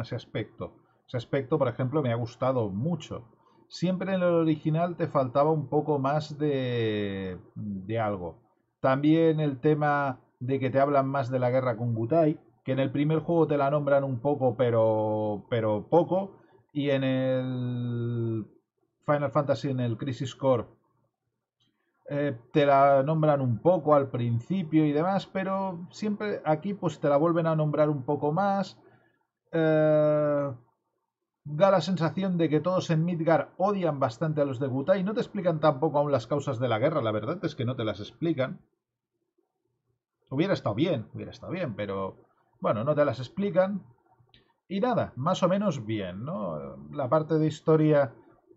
Ese aspecto. Ese aspecto, por ejemplo, me ha gustado mucho. Siempre en el original te faltaba un poco más de, de algo. También el tema de que te hablan más de la guerra con Gutai, que en el primer juego te la nombran un poco, pero, pero poco, y en el Final Fantasy, en el Crisis Core, eh, te la nombran un poco al principio y demás, pero siempre aquí pues te la vuelven a nombrar un poco más. Eh, da la sensación de que todos en Midgar odian bastante a los de y No te explican tampoco aún las causas de la guerra, la verdad es que no te las explican. Hubiera estado bien, hubiera estado bien, pero bueno, no te las explican. Y nada, más o menos bien, ¿no? La parte de historia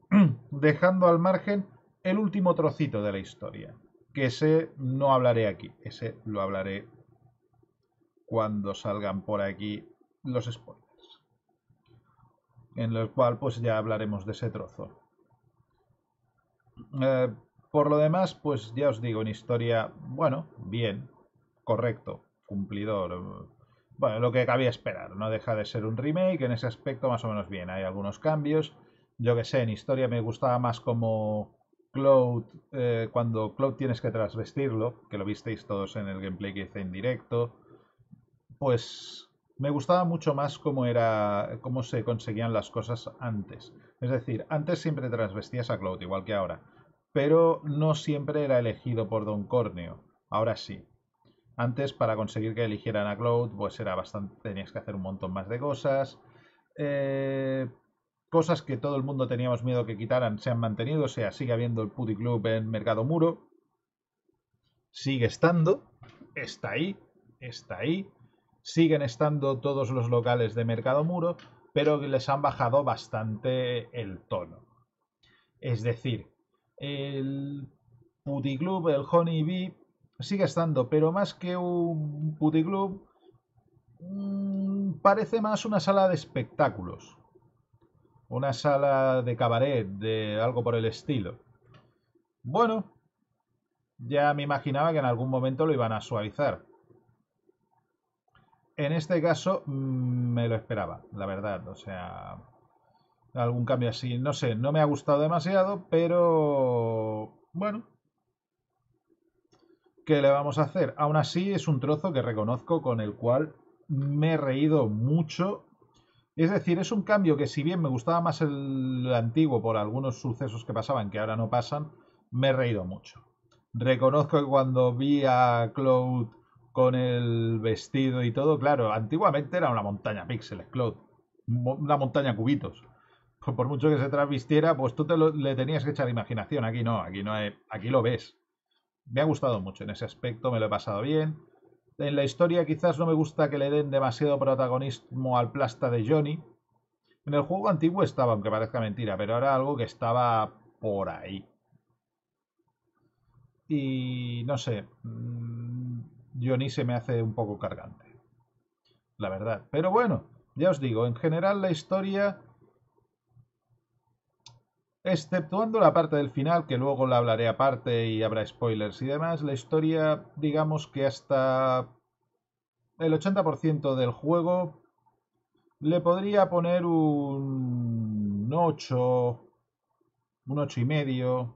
*clears throat* dejando al margen, el último trocito de la historia, que ese no hablaré aquí, ese lo hablaré cuando salgan por aquí los spoilers. En el cual pues ya hablaremos de ese trozo. Eh, por lo demás, pues ya os digo, En historia, bueno, bien, correcto, cumplidor. Bueno, lo que cabía esperar, no deja de ser un remake, en ese aspecto más o menos bien, hay algunos cambios. Yo que sé, en historia me gustaba más como Cloud, eh, cuando Cloud tienes que trasvestirlo, que lo visteis todos en el gameplay que hice en directo, pues me gustaba mucho más cómo era, cómo se conseguían las cosas antes. Es decir, antes siempre transvestías a Cloud, igual que ahora, pero no siempre era elegido por Don Corneo. Ahora sí. Antes, para conseguir que eligieran a Cloud, pues era bastante. tenías que hacer un montón más de cosas. Eh, cosas que todo el mundo teníamos miedo que quitaran se han mantenido, o sea, sigue habiendo el Club en Mercado Muro, sigue estando, está ahí, está ahí, siguen estando todos los locales de Mercado Muro, pero les han bajado bastante el tono. Es decir, el Club el Honey Bee, sigue estando, pero más que un Puticlub, Club mm, parece más una sala de espectáculos. Una sala de cabaret, de algo por el estilo. Bueno, ya me imaginaba que en algún momento lo iban a suavizar. En este caso mm, me lo esperaba, la verdad. O sea, algún cambio así. No sé, no me ha gustado demasiado, pero bueno. ¿Qué le vamos a hacer? Aún así es un trozo que reconozco con el cual me he reído mucho es decir, es un cambio que si bien me gustaba más el antiguo por algunos sucesos que pasaban que ahora no pasan, me he reído mucho. Reconozco que cuando vi a Cloud con el vestido y todo, claro, antiguamente era una montaña píxeles, Cloud, una montaña cubitos. Por mucho que se trasvistiera, pues tú te le tenías que echar imaginación. Aquí no, aquí no, hay, aquí lo ves. Me ha gustado mucho en ese aspecto, me lo he pasado bien. En la historia quizás no me gusta que le den demasiado protagonismo al plasta de Johnny. En el juego antiguo estaba, aunque parezca mentira, pero era algo que estaba por ahí. Y no sé, mm, Johnny se me hace un poco cargante. La verdad. Pero bueno, ya os digo, en general la historia Exceptuando la parte del final, que luego la hablaré aparte y habrá spoilers y demás, la historia, digamos que hasta el 80% del juego le podría poner un 8, un 8 y medio.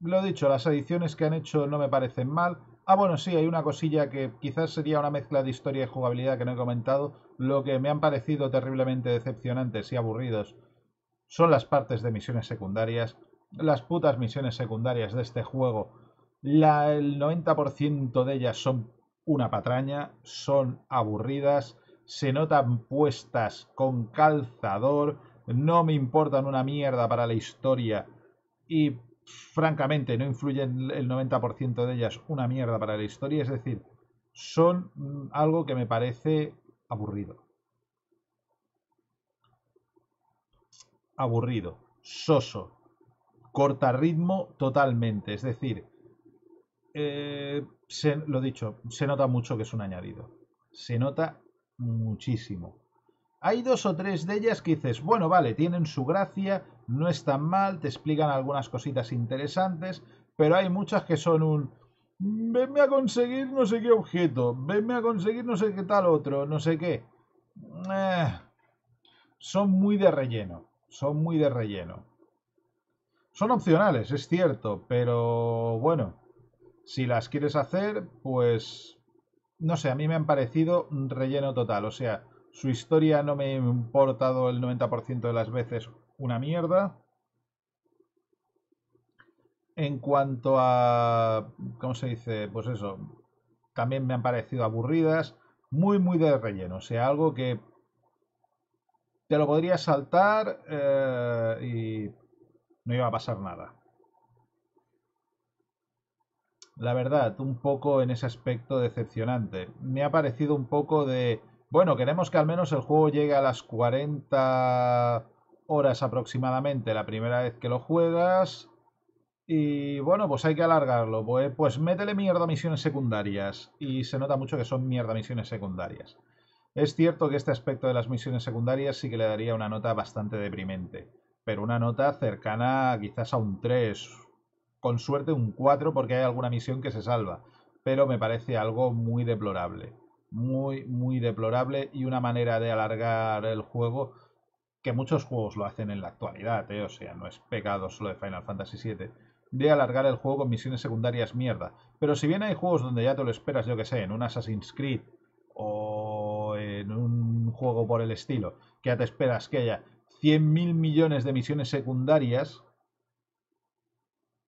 Lo dicho, las adiciones que han hecho no me parecen mal. Ah, bueno, sí, hay una cosilla que quizás sería una mezcla de historia y jugabilidad que no he comentado, lo que me han parecido terriblemente decepcionantes y aburridos son las partes de misiones secundarias, las putas misiones secundarias de este juego, el 90% de ellas son una patraña, son aburridas, se notan puestas con calzador, no me importan una mierda para la historia y francamente no influyen el 90% de ellas una mierda para la historia, es decir, son mm, algo que me parece aburrido. aburrido, soso, corta ritmo totalmente. Es decir, eh, se, lo dicho, se nota mucho que es un añadido. Se nota muchísimo. Hay dos o tres de ellas que dices, bueno, vale, tienen su gracia, no están mal, te explican algunas cositas interesantes, pero hay muchas que son un... Venme a conseguir no sé qué objeto, venme a conseguir no sé qué tal otro, no sé qué. Eh, son muy de relleno son muy de relleno. Son opcionales, es cierto, pero bueno, si las quieres hacer, pues no sé, a mí me han parecido relleno total. O sea, su historia no me ha importado el 90% de las veces una mierda. En cuanto a, ¿cómo se dice? Pues eso, también me han parecido aburridas, muy, muy de relleno. O sea, algo que te lo podría saltar eh, y no iba a pasar nada. La verdad, un poco en ese aspecto decepcionante. Me ha parecido un poco de... Bueno, queremos que al menos el juego llegue a las 40 horas aproximadamente la primera vez que lo juegas. Y bueno, pues hay que alargarlo. Pues, pues métele mierda misiones secundarias. Y se nota mucho que son mierda misiones secundarias. Es cierto que este aspecto de las misiones secundarias sí que le daría una nota bastante deprimente, pero una nota cercana quizás a un 3, con suerte un 4 porque hay alguna misión que se salva, pero me parece algo muy deplorable, muy, muy deplorable y una manera de alargar el juego que muchos juegos lo hacen en la actualidad, ¿eh? o sea, no es pecado solo de Final Fantasy VII, de alargar el juego con misiones secundarias mierda. Pero si bien hay juegos donde ya te lo esperas, yo que sé, en un Assassin's Creed juego por el estilo. Que ya te esperas que haya 100.000 millones de misiones secundarias.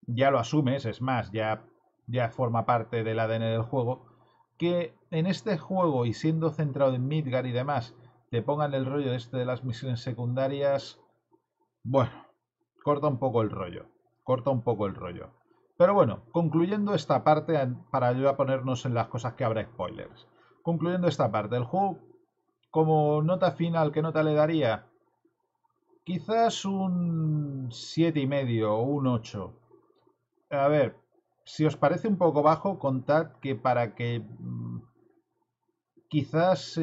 Ya lo asumes, es más, ya, ya forma parte del ADN del juego. Que en este juego y siendo centrado en Midgar y demás, te pongan el rollo este de las misiones secundarias. Bueno, corta un poco el rollo. Corta un poco el rollo. Pero bueno, concluyendo esta parte, para a ponernos en las cosas que habrá spoilers. Concluyendo esta parte, del juego como nota final, ¿qué nota le daría? Quizás un 7,5 o un 8. A ver, si os parece un poco bajo, contad que para que mm, quizás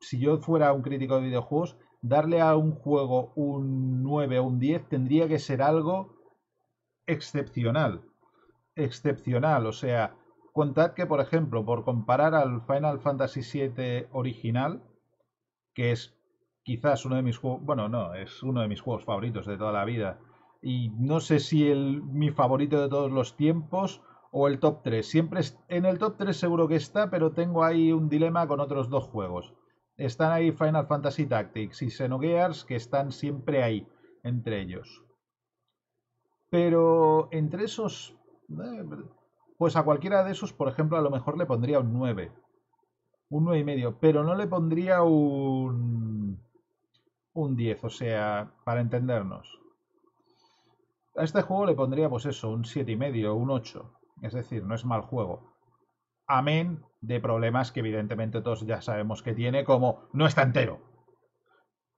si yo fuera un crítico de videojuegos, darle a un juego un 9 o un 10 tendría que ser algo excepcional. Excepcional, o sea, Contad que, por ejemplo, por comparar al Final Fantasy VII original, que es quizás uno de mis juegos, bueno, no, es uno de mis juegos favoritos de toda la vida, y no sé si el, mi favorito de todos los tiempos o el top 3. Siempre en el top 3 seguro que está, pero tengo ahí un dilema con otros dos juegos. Están ahí Final Fantasy Tactics y Xenogears, que están siempre ahí, entre ellos. Pero entre esos eh, pues a cualquiera de esos, por ejemplo, a lo mejor le pondría un 9. Un 9 y medio, pero no le pondría un, un 10, o sea, para entendernos. A este juego le pondría, pues eso, un 7 y medio, un 8. Es decir, no es mal juego. Amén de problemas que evidentemente todos ya sabemos que tiene, como no está entero.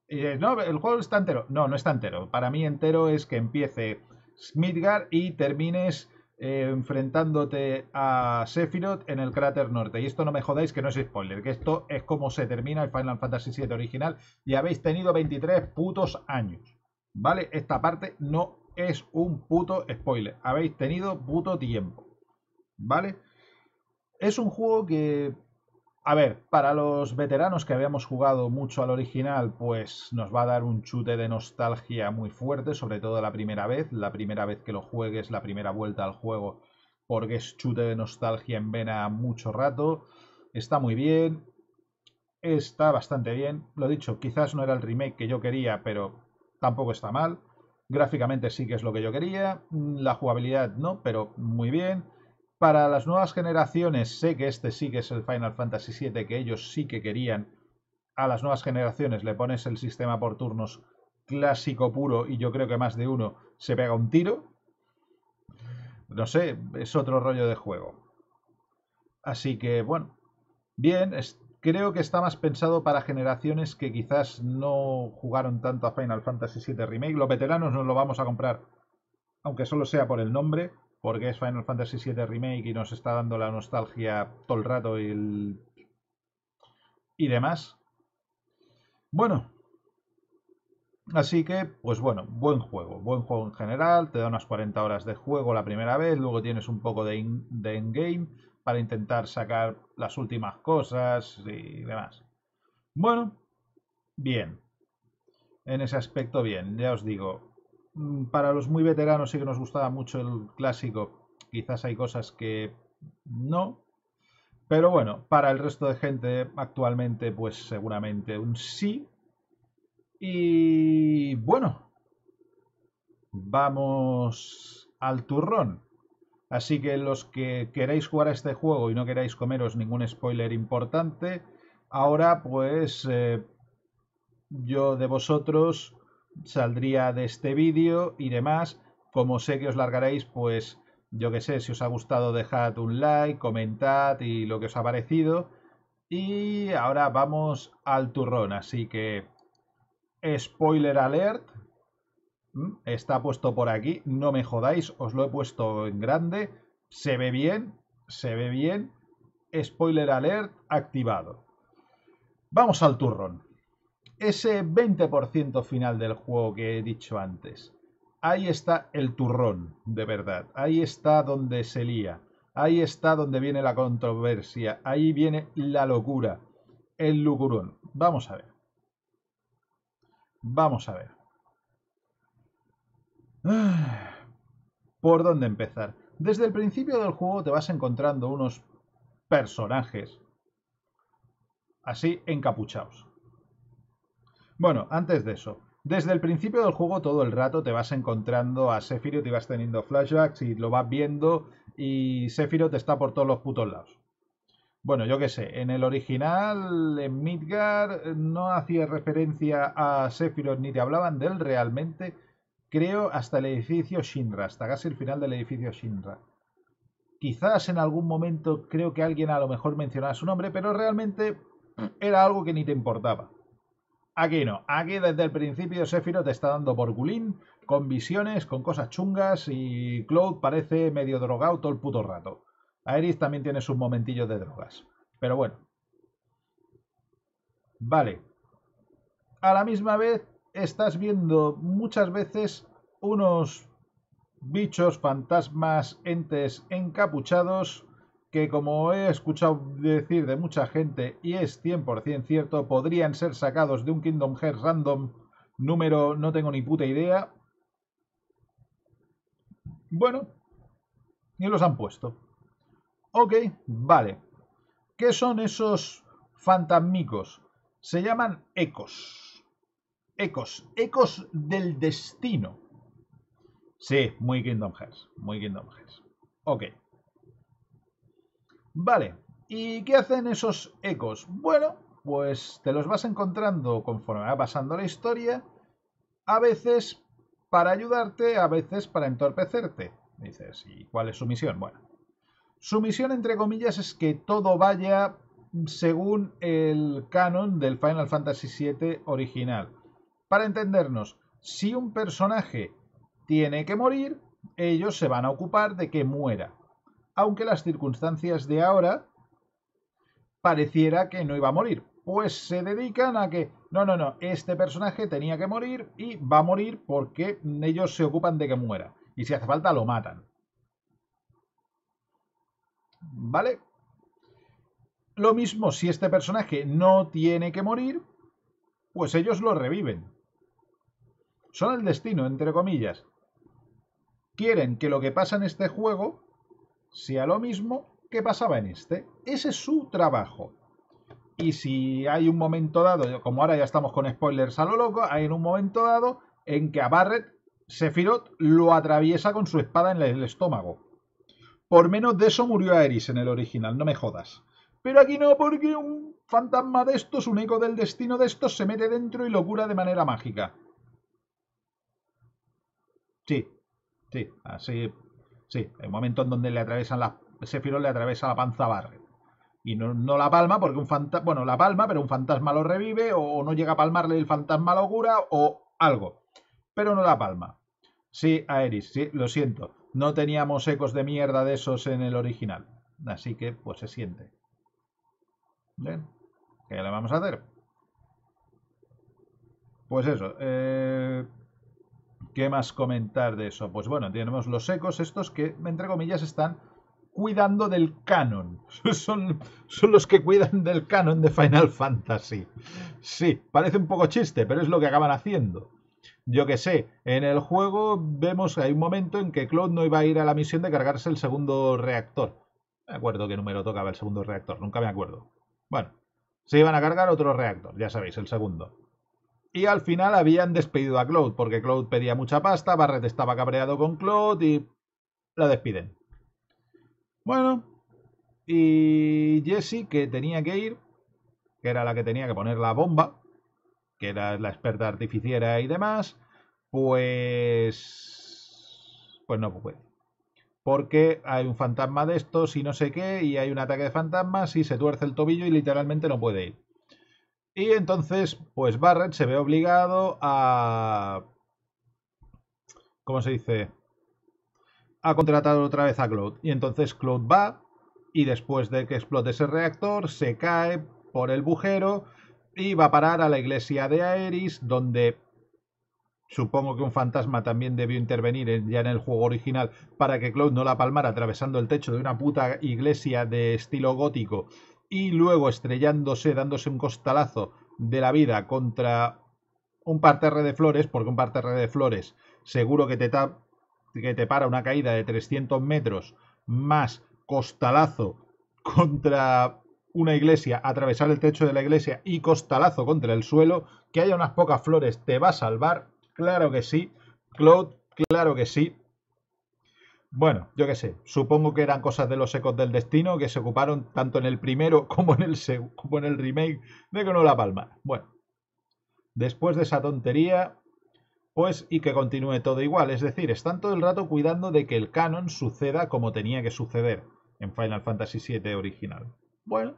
Eh, no, el juego está entero. No, no está entero. Para mí entero es que empiece Smithgard y termines eh, enfrentándote a Sephiroth en el cráter norte. Y esto no me jodáis que no es spoiler, que esto es como se termina el Final Fantasy VII original y habéis tenido 23 putos años. ¿Vale? Esta parte no es un puto spoiler. Habéis tenido puto tiempo. ¿Vale? Es un juego que a ver, para los veteranos que habíamos jugado mucho al original, pues nos va a dar un chute de nostalgia muy fuerte, sobre todo la primera vez, la primera vez que lo juegues, la primera vuelta al juego, porque es chute de nostalgia en vena mucho rato. Está muy bien, está bastante bien, lo dicho, quizás no era el remake que yo quería, pero tampoco está mal. Gráficamente sí que es lo que yo quería, mm, la jugabilidad no, pero muy bien para las nuevas generaciones, sé que este sí que es el Final Fantasy VII que ellos sí que querían. A las nuevas generaciones le pones el sistema por turnos clásico puro y yo creo que más de uno se pega un tiro. No sé, es otro rollo de juego. Así que, bueno, bien, creo que está más pensado para generaciones que quizás no jugaron tanto a Final Fantasy VII Remake. Los veteranos nos lo vamos a comprar, aunque solo sea por el nombre porque es Final Fantasy VII Remake y nos está dando la nostalgia todo el rato y, y demás. Bueno, así que, pues bueno, buen juego, buen juego en general, te da unas 40 horas de juego la primera vez, luego tienes un poco de, endgame game para intentar sacar las últimas cosas y demás. Bueno, bien. En ese aspecto, bien, ya os digo, Mm, para los muy veteranos sí que nos gustaba mucho el clásico. Quizás hay cosas que no. Pero bueno, para el resto de gente actualmente, pues seguramente un sí. Y bueno, vamos al turrón. Así que los que queréis jugar a este juego y no queráis comeros ningún spoiler importante, ahora pues eh, yo de vosotros saldría de este vídeo y demás. Como sé que os largaréis, pues yo que sé, si os ha gustado dejad un like, comentad y lo que os ha parecido. Y ahora vamos al turrón, así que spoiler alert. Mm, está puesto por aquí, no me jodáis, os lo he puesto en grande. Se ve bien, se ve bien. Spoiler alert activado. Vamos al turrón ese 20% final del juego que he dicho antes. Ahí está el turrón, de verdad. Ahí está donde se lía. Ahí está donde viene la controversia. Ahí viene la locura. El lucurón. Vamos a ver. Vamos a ver. *sighs* ¿Por dónde empezar? Desde el principio del juego te vas encontrando unos personajes así encapuchados. Bueno, antes de eso, desde el principio del juego todo el rato te vas encontrando a Sephiroth y vas teniendo flashbacks y lo vas viendo y te está por todos los putos lados. Bueno, yo qué sé, en el original, en Midgard, no hacía referencia a Sephiroth ni te hablaban de él realmente, creo, hasta el edificio Shinra, hasta casi el final del edificio Shinra. Quizás en algún momento creo que alguien a lo mejor mencionaba su nombre, pero realmente era algo que ni te importaba. Aquí no. Aquí desde el principio Sephiroth te está dando por culín, con visiones, con cosas chungas y Cloud parece medio drogado todo el puto rato. Aeris también tiene sus momentillos de drogas. Pero bueno. Vale. A la misma vez estás viendo muchas veces unos bichos, fantasmas, entes encapuchados que como he escuchado decir de mucha gente y es 100% cierto, podrían ser sacados de un Kingdom Hearts random número, no tengo ni puta idea. Bueno, y los han puesto. Ok, vale. ¿Qué son esos fantasmicos? Se llaman ecos. Ecos, ecos del destino. Sí, muy Kingdom Hearts, muy Kingdom Hearts. Ok. Vale, ¿y qué hacen esos ecos? Bueno, pues te los vas encontrando conforme va pasando la historia, a veces para ayudarte, a veces para entorpecerte. Dices, ¿y cuál es su misión? Bueno, su misión entre comillas es que todo vaya según el canon del Final Fantasy VII original. Para entendernos, si un personaje tiene que morir, ellos se van a ocupar de que muera aunque las circunstancias de ahora pareciera que no iba a morir. Pues se dedican a que, no, no, no, este personaje tenía que morir y va a morir porque ellos se ocupan de que muera. Y si hace falta, lo matan. ¿Vale? Lo mismo, si este personaje no tiene que morir, pues ellos lo reviven. Son el destino, entre comillas. Quieren que lo que pasa en este juego a lo mismo que pasaba en este. Ese es su trabajo. Y si hay un momento dado, como ahora ya estamos con spoilers a lo loco, hay un momento dado en que a Barret Sephiroth lo atraviesa con su espada en el estómago. Por menos de eso murió Aeris en el original, no me jodas. Pero aquí no, porque un fantasma de estos, un eco del destino de estos, se mete dentro y lo cura de manera mágica. Sí, sí, así Sí, el momento en donde le atravesan la, Sephiroth le atraviesa la panza a Y no, la palma, porque un fantasma. Bueno, la palma, pero un fantasma lo revive, o no llega a palmarle el fantasma lo cura, o algo. Pero no la palma. Sí, Aeris, sí, lo siento. No teníamos ecos de mierda de esos en el original. Así que, pues se siente. Bien. ¿Qué le vamos a hacer? Pues eso. Eh, ¿Qué más comentar de eso? Pues bueno, tenemos los secos, estos que, entre comillas, están cuidando del canon. *laughs* Son, son los que cuidan del canon de Final Fantasy. Sí, parece un poco chiste, pero es lo que acaban haciendo. Yo que sé, en el juego vemos que hay un momento en que Claude no iba a ir a la misión de cargarse el segundo reactor. Me acuerdo qué número tocaba el segundo reactor, nunca me acuerdo. Bueno, se iban a cargar otro reactor, ya sabéis, el segundo. Y al final habían despedido a Cloud, porque Cloud pedía mucha pasta, Barrett estaba cabreado con Cloud y la despiden. Bueno, y Jessie, que tenía que ir, que era la que tenía que poner la bomba, que era la experta artificiera y demás, pues... Pues no puede. Porque hay un fantasma de estos y no sé qué, y hay un ataque de fantasmas y se tuerce el tobillo y literalmente no puede ir. Y entonces, pues Barrett se ve obligado a... ¿Cómo se dice? A contratar otra vez a Claude. Y entonces Claude va y después de que explote ese reactor se cae por el bujero y va a parar a la iglesia de Aeris donde supongo que un fantasma también debió intervenir ya en el juego original para que Claude no la palmara atravesando el techo de una puta iglesia de estilo gótico y luego estrellándose, dándose un costalazo de la vida contra un parterre de flores, porque un parterre de flores seguro que te, que te para una caída de 300 metros más costalazo contra una iglesia, atravesar el techo de la iglesia y costalazo contra el suelo, que haya unas pocas flores te va a salvar, claro que sí, Claude, claro que sí, bueno, yo qué sé, supongo que eran cosas de los ecos del destino que se ocuparon tanto en el primero *laughs* como en el, como en el remake de que no la palma. Bueno, después de esa tontería, pues y que continúe todo igual, es decir, están todo el rato cuidando de que el canon suceda como tenía que suceder en Final Fantasy VII original. Bueno,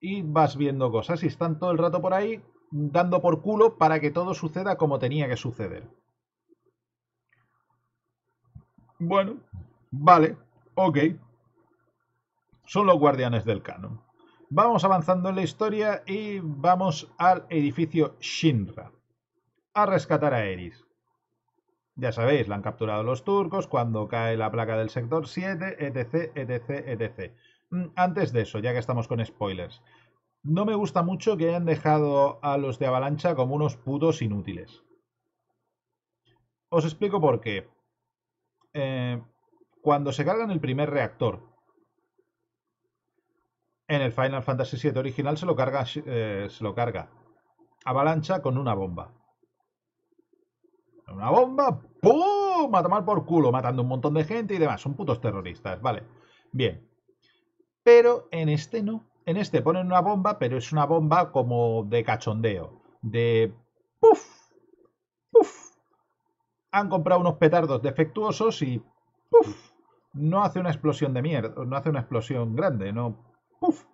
y vas viendo cosas y están todo el rato por ahí dando por culo para que todo suceda como tenía que suceder. Bueno, vale, ok. Son los guardianes del canon. Vamos avanzando en la historia y vamos al edificio Shinra. A rescatar a Eris. Ya sabéis, la han capturado los turcos cuando cae la placa del sector 7, etc, etc, etc. Mm, antes de eso, ya que estamos con spoilers, no me gusta mucho que hayan dejado a los de Avalancha como unos putos inútiles. Os explico por qué. Eh, cuando se cargan el primer reactor, en el Final Fantasy VII original se lo carga, eh, se lo carga avalancha con una bomba. Una bomba, ¡pum! A por culo, matando un montón de gente y demás. Son putos terroristas, vale. Bien. Pero en este no. En este ponen una bomba, pero es una bomba como de cachondeo. De... ¡Puf! ¡Puf! han comprado unos petardos defectuosos y ¡puf! No hace una explosión de mierda, no hace una explosión grande, no ¡puf!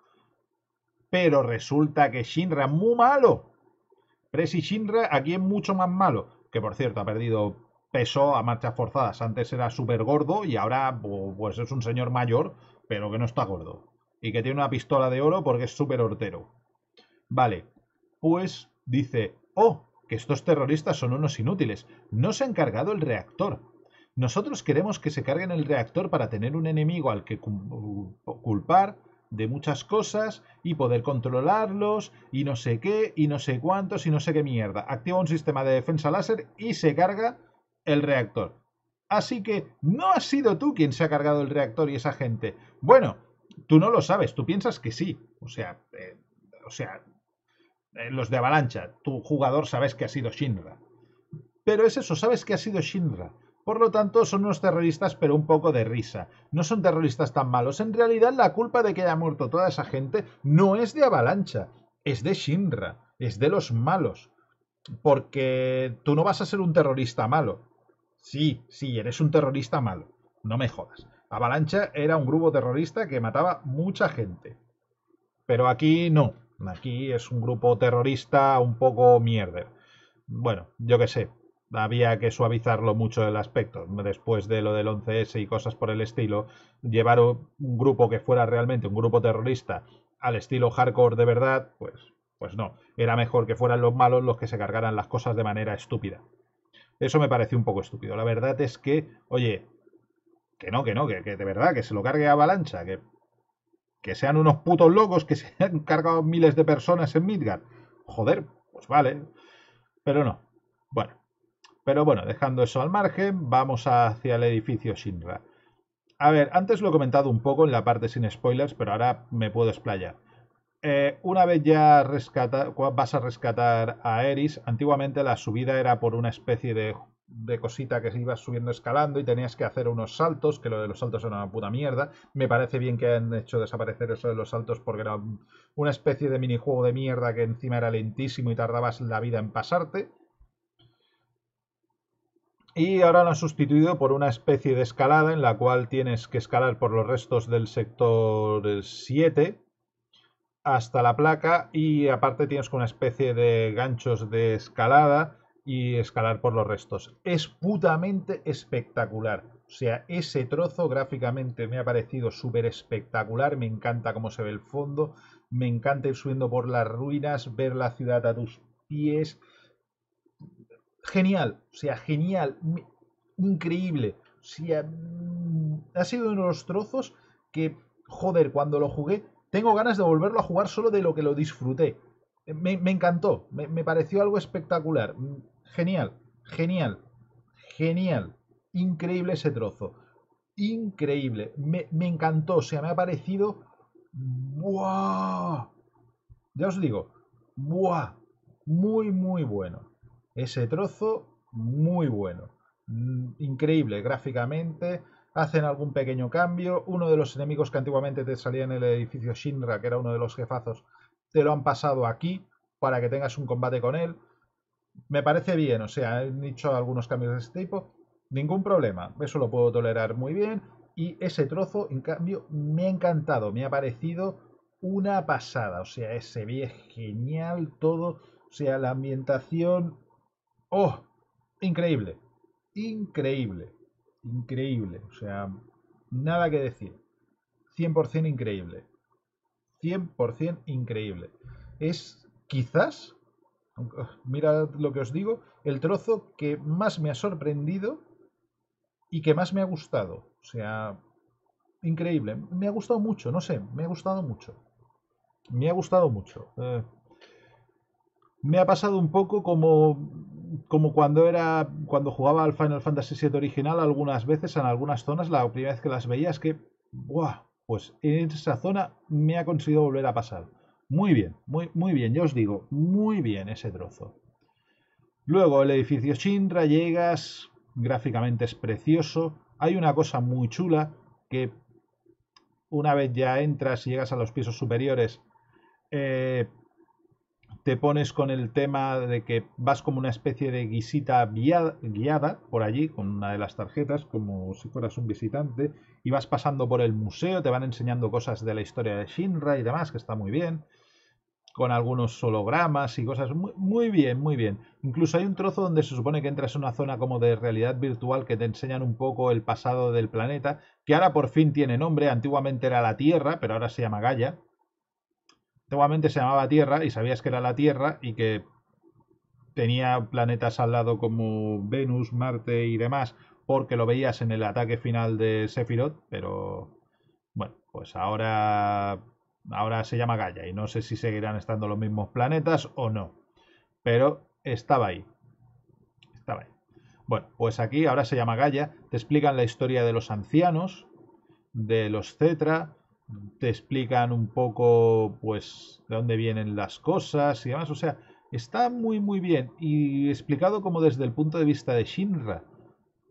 Pero resulta que Shinra muy malo. Presi Shinra aquí es mucho más malo. Que por cierto, ha perdido peso a marchas forzadas. Antes era súper gordo y ahora pues es un señor mayor, pero que no está gordo. Y que tiene una pistola de oro porque es súper hortero. Vale, pues dice, oh, que estos terroristas son unos inútiles. No se ha cargado el reactor. Nosotros queremos que se carguen el reactor para tener un enemigo al que culpar de muchas cosas y poder controlarlos y no sé qué y no sé cuántos y no sé qué mierda. Activa un sistema de defensa láser y se carga el reactor. Así que no has sido tú quien se ha cargado el reactor y esa gente. Bueno, tú no lo sabes, tú piensas que sí. O sea, eh, o sea, eh, los de Avalancha, tu jugador sabes que ha sido Shinra. Pero es eso, sabes que ha sido Shinra. Por lo tanto, son unos terroristas, pero un poco de risa. No son terroristas tan malos. En realidad, la culpa de que haya muerto toda esa gente no es de Avalancha, es de Shinra, es de los malos. Porque tú no vas a ser un terrorista malo. Sí, sí, eres un terrorista malo. No me jodas. Avalancha era un grupo terrorista que mataba mucha gente. Pero aquí no Aquí es un grupo terrorista un poco mierder. Bueno, yo qué sé. Había que suavizarlo mucho el aspecto. Después de lo del 11S y cosas por el estilo, llevar un grupo que fuera realmente un grupo terrorista al estilo hardcore de verdad, pues, pues no. Era mejor que fueran los malos los que se cargaran las cosas de manera estúpida. Eso me parece un poco estúpido. La verdad es que, oye, que no, que no, que, de verdad, que se lo cargue avalancha, que que sean unos putos locos que se han cargado miles de personas en Midgard. Joder, pues vale. Pero no. Bueno. Pero bueno, dejando eso al margen, vamos hacia el edificio Shinra. A ver, antes lo he comentado un poco en la parte sin spoilers, pero ahora me puedo explayar. Eh, una vez ya rescata, vas a rescatar a Eris, antiguamente la subida era por una especie de de cosita que se iba subiendo escalando y tenías que hacer unos saltos, que lo de los saltos era una puta mierda. Me parece bien que han hecho desaparecer eso de los saltos porque era una especie de minijuego de mierda que encima era lentísimo y tardabas la vida en pasarte. Y ahora lo han sustituido por una especie de escalada en la cual tienes que escalar por los restos del sector 7 hasta la placa y aparte tienes una especie de ganchos de escalada y escalar por los restos. Es putamente espectacular. O sea, ese trozo gráficamente me ha parecido súper espectacular. Me encanta cómo se ve el fondo. Me encanta ir subiendo por las ruinas, ver la ciudad a tus pies. Genial, o sea, genial, increíble. O sea, mm, ha sido uno de los trozos que, joder, cuando lo jugué, tengo ganas de volverlo a jugar solo de lo que lo disfruté. Me, encantó, me pareció algo espectacular. Genial, genial, genial. Increíble ese trozo. Increíble. Me, encantó. O sea, me ha parecido. ¡Buah! Ya os digo. ¡Buah! Muy, muy bueno. Ese trozo, muy bueno. Mm, increíble gráficamente hacen algún pequeño cambio. Uno de los enemigos que antiguamente te salía en el edificio Shinra, que era uno de los jefazos, te lo han pasado aquí para que tengas un combate con él me parece bien, o sea, han hecho algunos cambios de este tipo, ningún problema, eso lo puedo tolerar muy bien. Y ese trozo, en cambio, me ha encantado, me ha parecido una pasada, o sea, ese ve genial todo, o sea, la ambientación, ¡oh! Increíble, increíble, increíble, o sea, nada que decir, 100% increíble, 100% increíble. Es quizás Mira lo que os digo, el trozo que más me ha sorprendido y que más me ha gustado. O sea, increíble. Me ha gustado mucho, no sé, me ha gustado mucho. Me ha gustado mucho. Eh, me ha pasado un poco como como cuando era cuando jugaba al Final Fantasy VII original algunas veces en algunas zonas la primera vez que las veía es que ¡buah! pues en esa zona me ha conseguido volver a pasar muy bien, muy, muy bien, yo os digo, muy bien ese trozo. Luego el edificio Shinra, llegas, gráficamente es precioso. Hay una cosa muy chula que una vez ya entras y llegas a los pisos superiores, eh, te pones con el tema de que vas como una especie de guisita guiada, guiada, por allí, con una de las tarjetas, como si fueras un visitante, y vas pasando por el museo, te van enseñando cosas de la historia de Shinra y demás, que está muy bien con algunos hologramas y cosas. Muy, bien, muy bien. Incluso hay un trozo donde se supone que entras en una zona como de realidad virtual que te enseñan un poco el pasado del planeta, que ahora por fin tiene nombre. Antiguamente era la Tierra, pero ahora se llama Gaia. Antiguamente se llamaba Tierra y sabías que era la Tierra y que tenía planetas al lado como Venus, Marte y demás, porque lo veías en el ataque final de Sephiroth, pero bueno, pues ahora ahora se llama Gaia y no sé si seguirán estando los mismos planetas o no, pero estaba ahí. Estaba ahí. Bueno, pues aquí ahora se llama Gaia, te explican la historia de los ancianos, de los cetra, te explican un poco pues de dónde vienen las cosas y demás, o sea, está muy muy bien y explicado como desde el punto de vista de Shinra,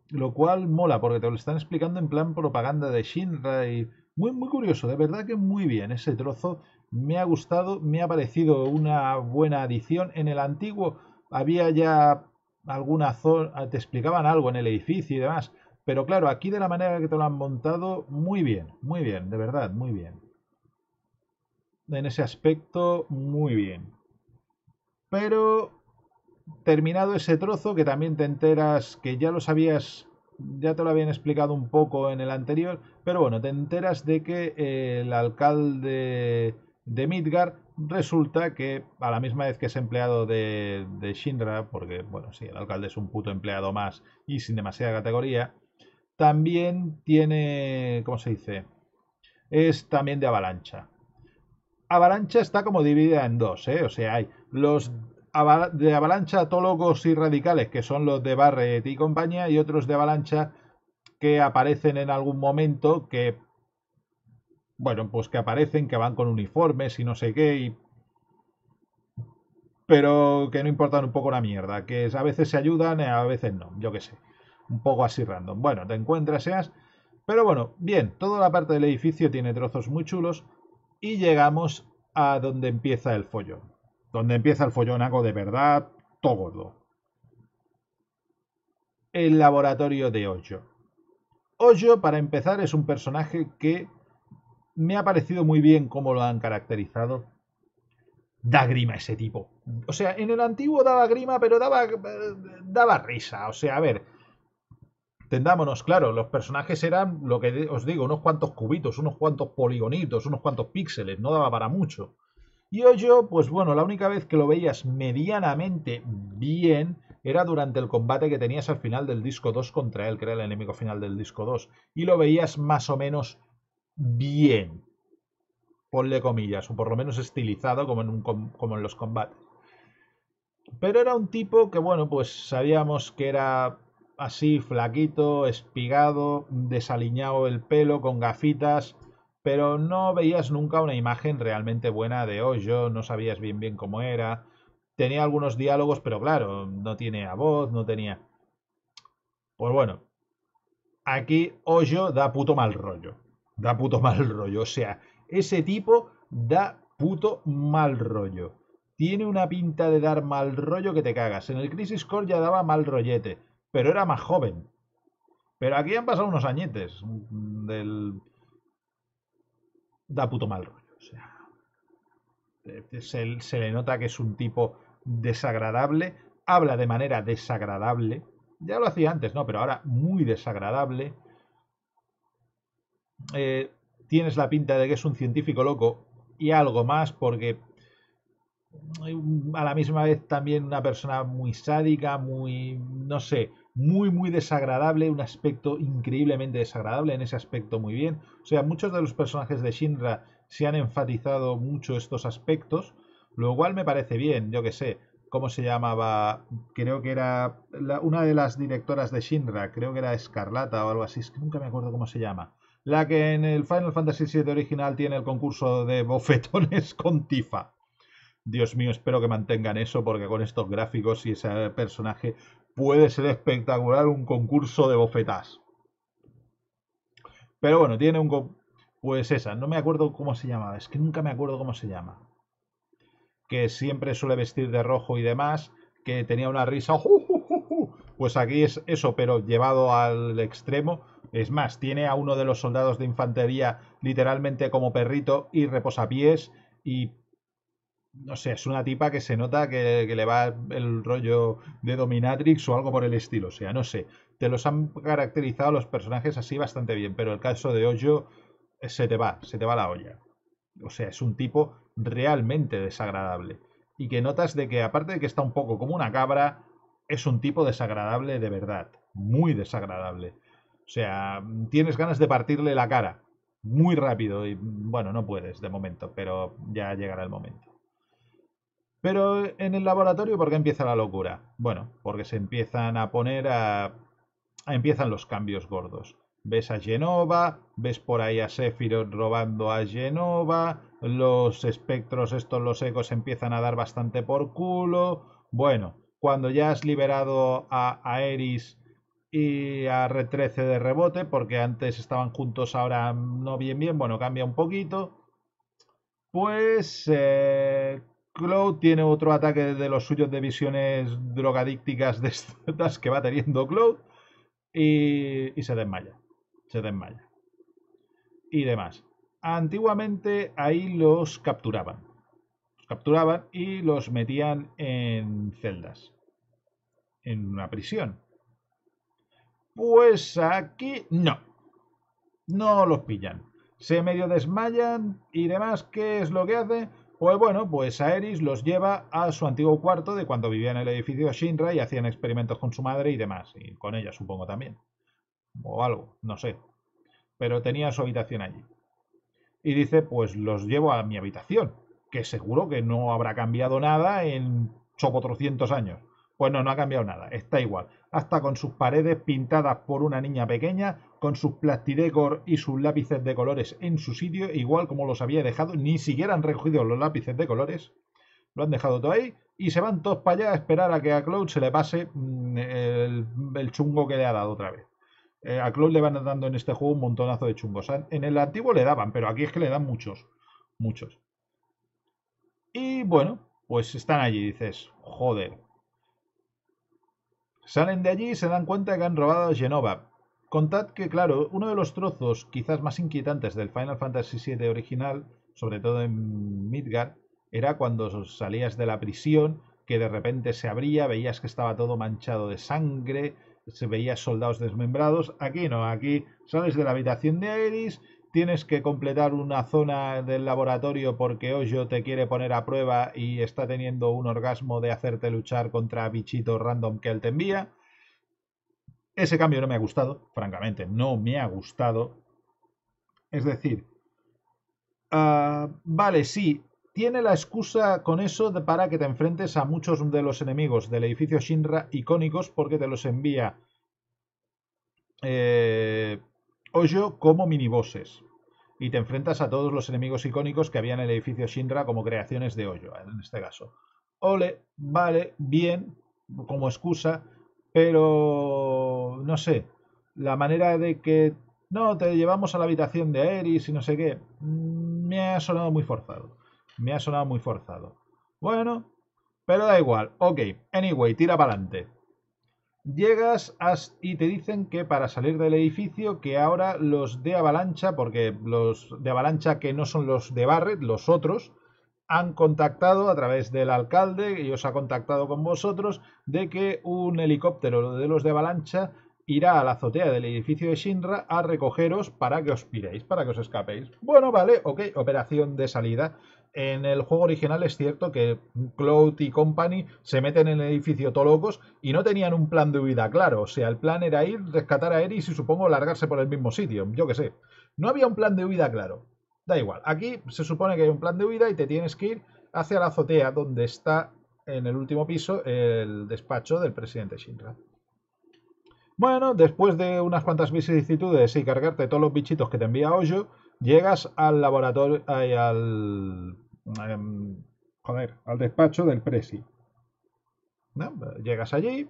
lo cual mola porque te lo están explicando en plan propaganda de Shinra y muy, curioso, de verdad que muy bien ese trozo. Me ha gustado, me ha parecido una buena adición. En el antiguo había ya alguna zona, ah, te explicaban algo en el edificio y demás. Pero claro, aquí de la manera que te lo han montado, muy bien, muy bien, de verdad, muy bien. En ese aspecto, muy bien. Pero terminado ese trozo, que también te enteras que ya lo sabías ya te lo habían explicado un poco en el anterior, pero bueno, te enteras de que eh, el alcalde de Midgar resulta que a la misma vez que es empleado de, de porque bueno, sí, el alcalde es un puto empleado más y sin demasiada categoría, también tiene, ¿cómo se dice? Es también de avalancha. Avalancha está como dividida en dos, ¿eh? O sea, hay los de avalancha tólogos y radicales, que son los de Barret y compañía, y otros de avalancha que aparecen en algún momento, que, bueno, pues que aparecen, que van con uniformes y no sé qué, pero que no importan un poco la mierda, que a veces se ayudan, eh, a veces no, yo qué sé, un poco así random. Bueno, te encuentras, seas... Pero bueno, bien, toda la parte del edificio tiene trozos muy chulos y llegamos a donde empieza el follo donde empieza el follonaco de verdad, todo gordo. El laboratorio de Ocho. Ocho, para empezar, es un personaje que me ha parecido muy bien cómo lo han caracterizado. Da grima ese tipo. O sea, en el antiguo daba grima, pero daba, eh, daba risa. O sea, a ver, Tendámonos, claro, los personajes eran, lo que os digo, unos cuantos cubitos, unos cuantos poligonitos, unos cuantos píxeles, no daba para mucho. Y Ojo, pues bueno, la única vez que lo veías medianamente bien era durante el combate que tenías al final del disco 2 contra él, que era el enemigo final del disco 2. Y lo veías más o menos bien. Ponle comillas, o por lo menos estilizado como en, como en los combates. Pero era un tipo que, bueno, pues sabíamos que era así, flaquito, espigado, desaliñado el pelo, con gafitas pero no veías nunca una imagen realmente buena de Ojo. Oh, no sabías bien bien cómo era. Tenía algunos diálogos, pero claro, no tenía voz, no tenía... Pues bueno, aquí Ojo da puto mal rollo. Da puto *laughs* mal rollo. O sea, ese tipo da puto mal rollo. Tiene una pinta de dar mal rollo que te cagas. En el Crisis Core ya daba mal rollete, pero era más joven. Pero aquí han pasado unos añetes del da puto mal rollo. O sea, eh, se, le nota que es un tipo desagradable, habla de manera desagradable. Ya lo hacía antes, ¿no? Pero ahora muy desagradable. Eh, tienes la pinta de que es un científico loco y algo más porque eh, a la misma vez también una persona muy sádica, muy, no sé, muy, muy desagradable, un aspecto increíblemente desagradable, en ese aspecto muy bien. O sea, muchos de los personajes de Shinra se han enfatizado mucho estos aspectos, lo cual me parece bien, yo que sé. ¿Cómo se llamaba? Creo que era una de las directoras de Shinra, creo que era Escarlata o algo así, es que nunca me acuerdo cómo se llama. La que en el Final Fantasy VII original tiene el concurso de bofetones *laughs* con Tifa. Dios mío, espero que mantengan eso porque con estos gráficos y ese personaje puede ser espectacular un concurso de bofetas. Pero bueno, tiene un... Pues esa, no me acuerdo cómo se llamaba, es que nunca me acuerdo cómo se llama. Que siempre suele vestir de rojo y demás, que tenía una risa... ¡Oh, pues aquí es eso, pero llevado al extremo. Es más, tiene a uno de los soldados de infantería literalmente como perrito y reposapiés y no sé, es una tipa que se nota que, que, le va el rollo de Dominatrix o algo por el estilo. O sea, no sé. Te los han caracterizado los personajes así bastante bien, pero el caso de hoyo eh, se te va, se te va la olla. O sea, es un tipo realmente desagradable. Y que notas de que, aparte de que está un poco como una cabra, es un tipo desagradable de verdad. Muy desagradable. O sea, tienes ganas de partirle la cara. Muy rápido. Y bueno, no puedes de momento, pero ya llegará el momento. Pero en el laboratorio, ¿por qué empieza la locura? Bueno, porque se empiezan a poner a... empiezan los cambios gordos. Ves a Genova, ves por ahí a séfiro robando a Genova, los espectros estos, los ecos, empiezan a dar bastante por culo. Bueno, cuando ya has liberado a, Aeris Eris y a Retrece 13 de rebote, porque antes estaban juntos, ahora no bien bien, bueno, cambia un poquito. Pues eh, Cloud tiene otro ataque de los suyos de visiones drogadícticas de que va teniendo Cloud y, y se desmaya. Se desmaya. Y demás. Antiguamente ahí los capturaban. Los capturaban y los metían en celdas. En una prisión. Pues aquí no. No los pillan. Se medio desmayan y demás. ¿Qué es lo que hace? Pues bueno, pues Aeris los lleva a su antiguo cuarto de cuando vivía en el edificio Shinra y hacían experimentos con su madre y demás, y con ella supongo también. O algo, no sé. Pero tenía su habitación allí. Y dice, pues los llevo a mi habitación, que seguro que no habrá cambiado nada en 800 años. Pues no, no ha cambiado nada, está igual hasta con sus paredes pintadas por una niña pequeña, con sus plastidecor y sus lápices de colores en su sitio, igual como los había dejado, ni siquiera han recogido los lápices de colores, lo han dejado todo ahí, y se van todos para allá a esperar a que a Cloud se le pase mm, el, chungo que le ha dado otra vez. Eh, a Cloud le van dando en este juego un montonazo de chungos. En el antiguo le daban, pero aquí es que le dan muchos, muchos. Y bueno, pues están allí, dices, joder, Salen de allí y se dan cuenta que han robado a Genova. Contad que, claro, uno de los trozos quizás más inquietantes del Final Fantasy VII original, sobre todo en Midgard, era cuando salías de la prisión, que de repente se abría, veías que estaba todo manchado de sangre, se veía soldados desmembrados. Aquí no, aquí sales de la habitación de Aeris tienes que completar una zona del laboratorio porque Ojo te quiere poner a prueba y está teniendo un orgasmo de hacerte luchar contra bichitos random que él te envía. Ese cambio no me ha gustado, francamente, no me ha gustado. Es decir, ah, vale, sí, tiene la excusa con eso para que te enfrentes a muchos de los enemigos del edificio Shinra icónicos porque te los envía. Eh, Hoyo como minibosses. Y te enfrentas a todos los enemigos icónicos que había en el edificio Shinra como creaciones de Hoyo, ¿eh? en este caso. Ole, vale, bien, como excusa, pero no sé, la manera de que no, te llevamos a la habitación de Eris y no sé qué, mm, me ha sonado muy forzado. Me ha sonado muy forzado. Bueno, pero da igual. Ok, anyway, tira para adelante. Llegas y te dicen que para salir del edificio, que ahora los de avalancha, porque los de avalancha que no son los de Barret, los otros, han contactado a través del alcalde, y os ha contactado con vosotros, de que un helicóptero de los de avalancha irá a la azotea del edificio de Shinra a recogeros para que os piréis, para que os escapéis. Bueno, vale, ok, operación de salida en el juego original es cierto que Cloud y Company se meten en el edificio todo locos y no tenían un plan de huida claro. O sea, el plan era ir, rescatar a Eris y supongo largarse por el mismo sitio. Yo qué sé. No había un plan de huida claro. Da igual. Aquí se supone que hay un plan de huida y te tienes que ir hacia la azotea donde está en el último piso el despacho del presidente Shinra. Bueno, después de unas cuantas vicisitudes y cargarte todos los bichitos que te envía Hoyo, llegas al laboratorio, al Em, joder, al despacho del Presi. Llegas allí.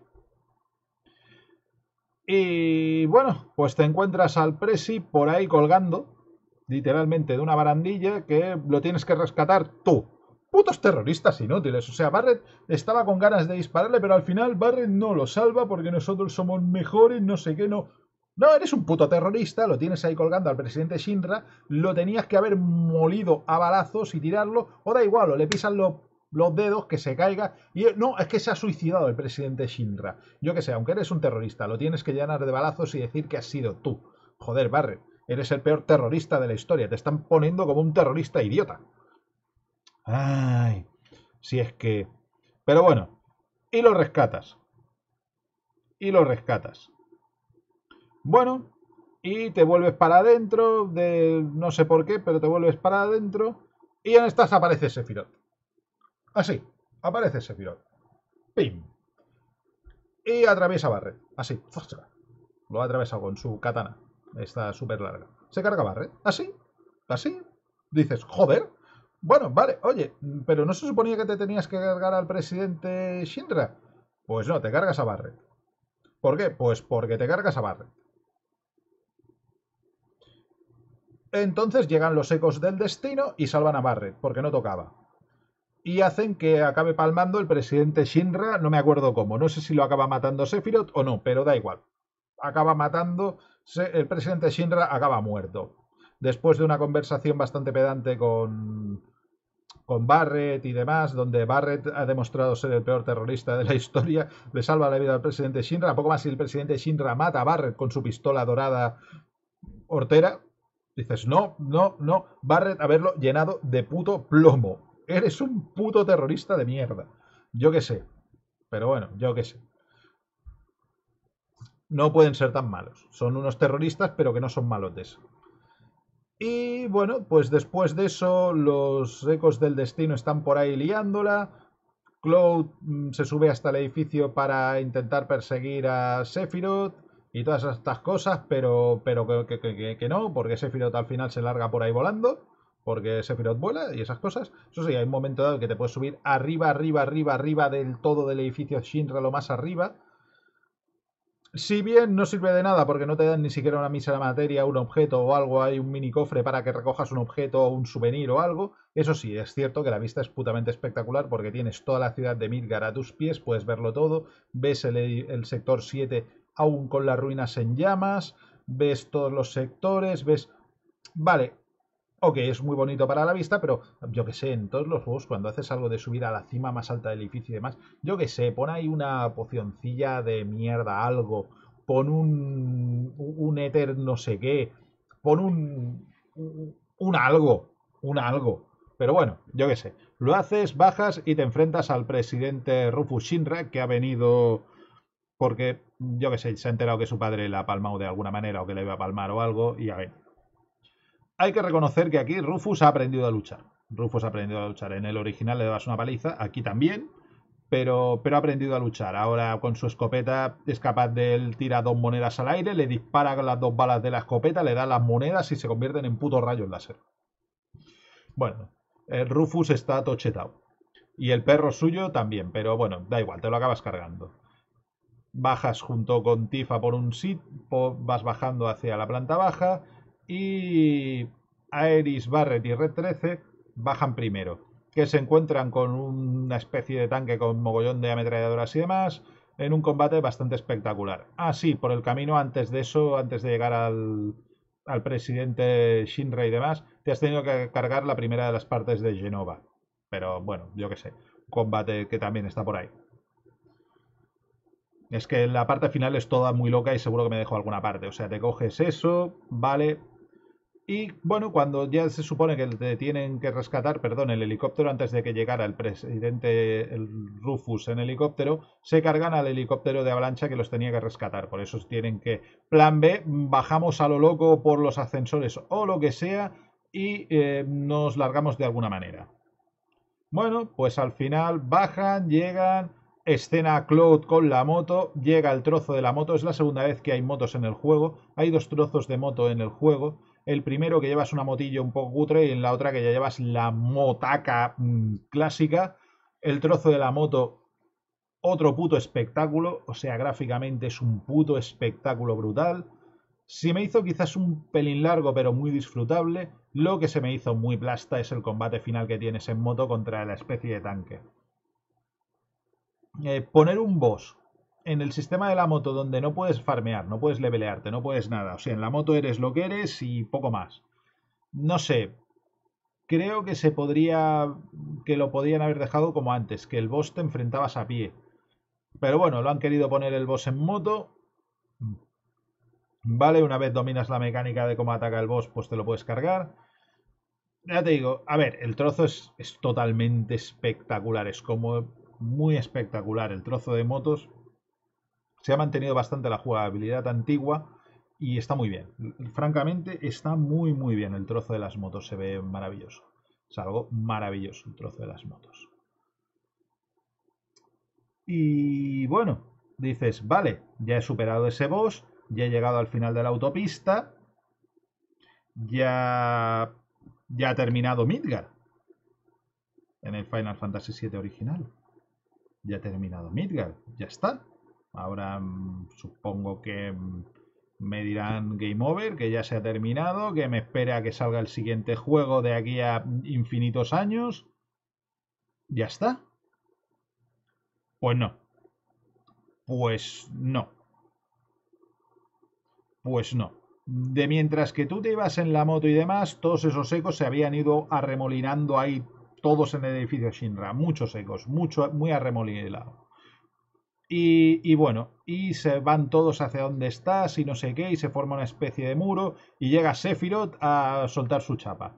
Y bueno, pues te encuentras al Presi por ahí colgando, literalmente de una barandilla, que lo tienes que rescatar tú. Putos terroristas inútiles. O sea, Barrett estaba con ganas de dispararle, pero al final Barrett no lo salva porque nosotros somos mejores, no sé qué, no. No, eres un puto terrorista, lo tienes ahí colgando al presidente Shinra, lo tenías que haber molido a balazos y tirarlo, o da igual, o le pisan los, dedos, que se caiga, y eh, no, es que se ha suicidado el presidente Shinra. Yo que sé, aunque eres un terrorista, lo tienes que llenar de balazos y decir que has sido tú. Joder, Barret, eres el peor terrorista de la historia, te están poniendo como un terrorista idiota. Ay, si es que... Pero bueno, y lo rescatas. Y lo rescatas. Bueno, y te vuelves para adentro, de, no sé por qué, pero te vuelves para adentro, y en estas aparece Sephiroth. Así, aparece Sephiroth. ¡Pim! Y atraviesa Barret, así, Lo ha atravesado con su katana, está súper larga. Se carga Barret, así, así. Dices, joder, bueno, vale, oye, pero ¿no se suponía que te tenías que cargar al presidente Shinra? Pues no, te cargas a Barret. ¿Por qué? Pues porque te cargas a Barret. Entonces llegan los ecos del destino y salvan a Barrett, porque no tocaba. Y hacen que acabe palmando el presidente Shinra, no me acuerdo cómo, no sé si lo acaba matando Sephiroth o no, pero da igual. Acaba matando, el presidente Shinra acaba muerto. Después de una conversación bastante pedante con, con Barrett y demás, donde Barrett ha demostrado ser el peor terrorista de la historia, le salva la vida al presidente Shinra. A poco más si el presidente Shinra mata a Barrett con su pistola dorada hortera, Dices, no, no, no, Barrett haberlo llenado de puto plomo. Eres un puto terrorista de mierda. Yo qué sé. Pero bueno, yo qué sé. No pueden ser tan malos. Son unos terroristas, pero que no son malotes. Y bueno, pues después de eso, los ecos del destino están por ahí liándola. Cloud mm, se sube hasta el edificio para intentar perseguir a Sephiroth y todas estas cosas, pero, pero que, que, no, porque ese Sephiroth al final se larga por ahí volando, porque ese Sephiroth vuela y esas cosas. Eso sí, hay un momento dado que te puedes subir arriba, arriba, arriba, arriba del todo del edificio Shinra, lo más arriba. Si bien no sirve de nada porque no te dan ni siquiera una misa de materia, un objeto o algo, hay un mini cofre para que recojas un objeto o un souvenir o algo, eso sí, es cierto que la vista es putamente espectacular porque tienes toda la ciudad de Midgar a tus pies, puedes verlo todo, ves el, el sector 7 aún con las ruinas en llamas, ves todos los sectores, ves... Vale, ok, es muy bonito para la vista, pero yo que sé, en todos los juegos cuando haces algo de subir a la cima más alta del edificio y demás, yo que sé, pon ahí una pocioncilla de mierda, algo, pon un, un éter no sé qué, pon un, un, algo, un algo. Pero bueno, yo qué sé. Lo haces, bajas y te enfrentas al presidente Rufus Shinra que ha venido porque yo que sé, se ha enterado que su padre la ha palmado de alguna manera o que le iba a palmar o algo, y a ver. Hay que reconocer que aquí Rufus ha aprendido a luchar. Rufus ha aprendido a luchar. En el original le dabas una paliza, aquí también, pero, pero ha aprendido a luchar. Ahora con su escopeta es capaz de él tirar dos monedas al aire, le dispara las dos balas de la escopeta, le da las monedas y se convierten en puto rayos láser. Bueno, Rufus está tochetado. Y el perro suyo también, pero bueno, da igual, te lo acabas cargando bajas junto con Tifa por un sit, vas bajando hacia la planta baja y Aeris, Barret y Red 13 bajan primero, que se encuentran con una especie de tanque con mogollón de ametralladoras y demás en un combate bastante espectacular. Ah, sí, por el camino antes de eso, antes de llegar al, al presidente Shinra y demás, te has tenido que cargar la primera de las partes de Genova. Pero bueno, yo qué sé, combate que también está por ahí. Es que la parte final es toda muy loca y seguro que me dejo alguna parte. O sea, te coges eso, vale. Y bueno, cuando ya se supone que te tienen que rescatar, perdón, el helicóptero antes de que llegara el presidente el Rufus en helicóptero, se cargan al helicóptero de avalancha que los tenía que rescatar. Por eso tienen que, plan B, bajamos a lo loco por los ascensores o lo que sea y eh, nos largamos de alguna manera. Bueno, pues al final bajan, llegan, Escena Cloud con la moto, llega el trozo de la moto, es la segunda vez que hay motos en el juego, hay dos trozos de moto en el juego, el primero que llevas una motilla un poco cutre y en la otra que ya llevas la motaca mm, clásica, el trozo de la moto otro puto espectáculo, o sea, gráficamente es un puto espectáculo brutal. Si me hizo quizás un pelín largo pero muy disfrutable, lo que se me hizo muy plasta es el combate final que tienes en moto contra la especie de tanque. Eh, poner un boss en el sistema de la moto donde no puedes farmear, no puedes levelearte, no puedes nada. O sea, en la moto eres lo que eres y poco más. No sé. Creo que se podría. que lo podían haber dejado como antes, que el boss te enfrentabas a pie. Pero bueno, lo han querido poner el boss en moto. Vale, una vez dominas la mecánica de cómo ataca el boss, pues te lo puedes cargar. Ya te digo, a ver, el trozo es, es totalmente espectacular. Es como muy espectacular el trozo de motos. Se ha mantenido bastante la jugabilidad antigua y está muy bien. Francamente, está muy, muy bien el trozo de las motos. Se ve maravilloso. Es algo maravilloso el trozo de las motos. Y bueno, dices, vale, ya he superado ese boss, ya he llegado al final de la autopista, ya, ya ha terminado Midgar en el Final Fantasy VII original ya ha terminado Midgard, ya está. Ahora mm, supongo que mm, me dirán Game Over, que ya se ha terminado, que me espera que salga el siguiente juego de aquí a infinitos años. ¿Ya está? Pues no. Pues no. Pues no. De mientras que tú te ibas en la moto y demás, todos esos ecos se habían ido arremolinando ahí todos en el edificio Shinra, muchos ecos, mucho, muy arremolinado. Y, y, bueno, y se van todos hacia donde estás y no sé qué, y se forma una especie de muro, y llega Sephiroth a soltar su chapa,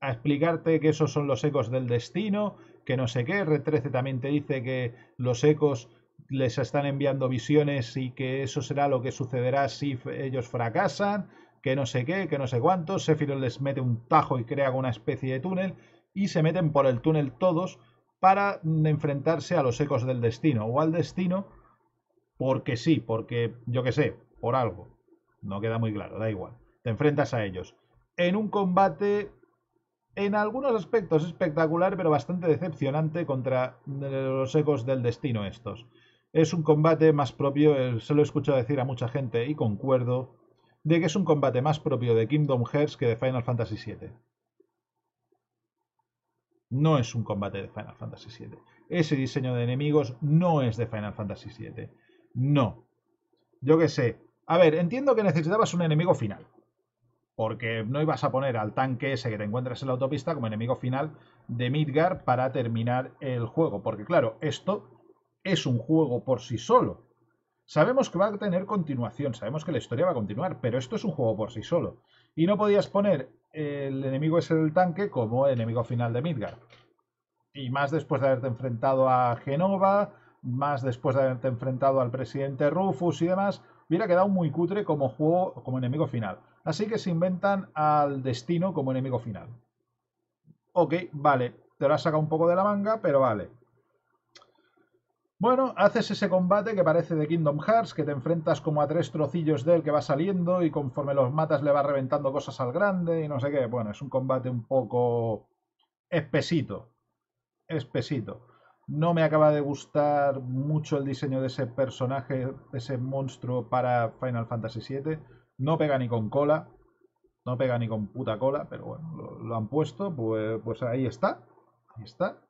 a explicarte que esos son los ecos del destino, que no sé qué, R13 también te dice que los ecos les están enviando visiones y que eso será lo que sucederá si ellos fracasan, que no sé qué, que no sé cuánto, Sephiroth les mete un tajo y crea una especie de túnel, y se meten por el túnel todos para enfrentarse a los ecos del destino o al destino porque sí, porque yo qué sé, por algo. No queda muy claro, da igual. Te enfrentas a ellos. En un combate en algunos aspectos espectacular, pero bastante decepcionante contra eh, los ecos del destino estos. Es un combate más propio, eh, se lo he escuchado decir a mucha gente y concuerdo, de que es un combate más propio de Kingdom Hearts que de Final Fantasy VII no es un combate de Final Fantasy VII. Ese diseño de enemigos no es de Final Fantasy VII. No. Yo qué sé. A ver, entiendo que necesitabas un enemigo final. Porque no ibas a poner al tanque ese que te encuentras en la autopista como enemigo final de Midgar para terminar el juego. Porque claro, esto es un juego por sí solo. Sabemos que va a tener continuación, sabemos que la historia va a continuar, pero esto es un juego por sí solo. Y no podías poner el enemigo ese el tanque como enemigo final de Midgard. Y más después de haberte enfrentado a Genova, más después de haberte enfrentado al presidente Rufus y demás, hubiera quedado muy cutre como juego, como enemigo final. Así que se inventan al destino como enemigo final. Ok, vale, te lo has sacado un poco de la manga, pero vale. Bueno, haces ese combate que parece de Kingdom Hearts, que te enfrentas como a tres trocillos de él que va saliendo y conforme los matas le va reventando cosas al grande y no sé qué. Bueno, es un combate un poco espesito. Espesito. No me acaba de gustar mucho el diseño de ese personaje, de ese monstruo para Final Fantasy VII. No pega ni con cola. No pega ni con puta cola, pero bueno, lo, han puesto, pues, pues ahí está. Ahí está.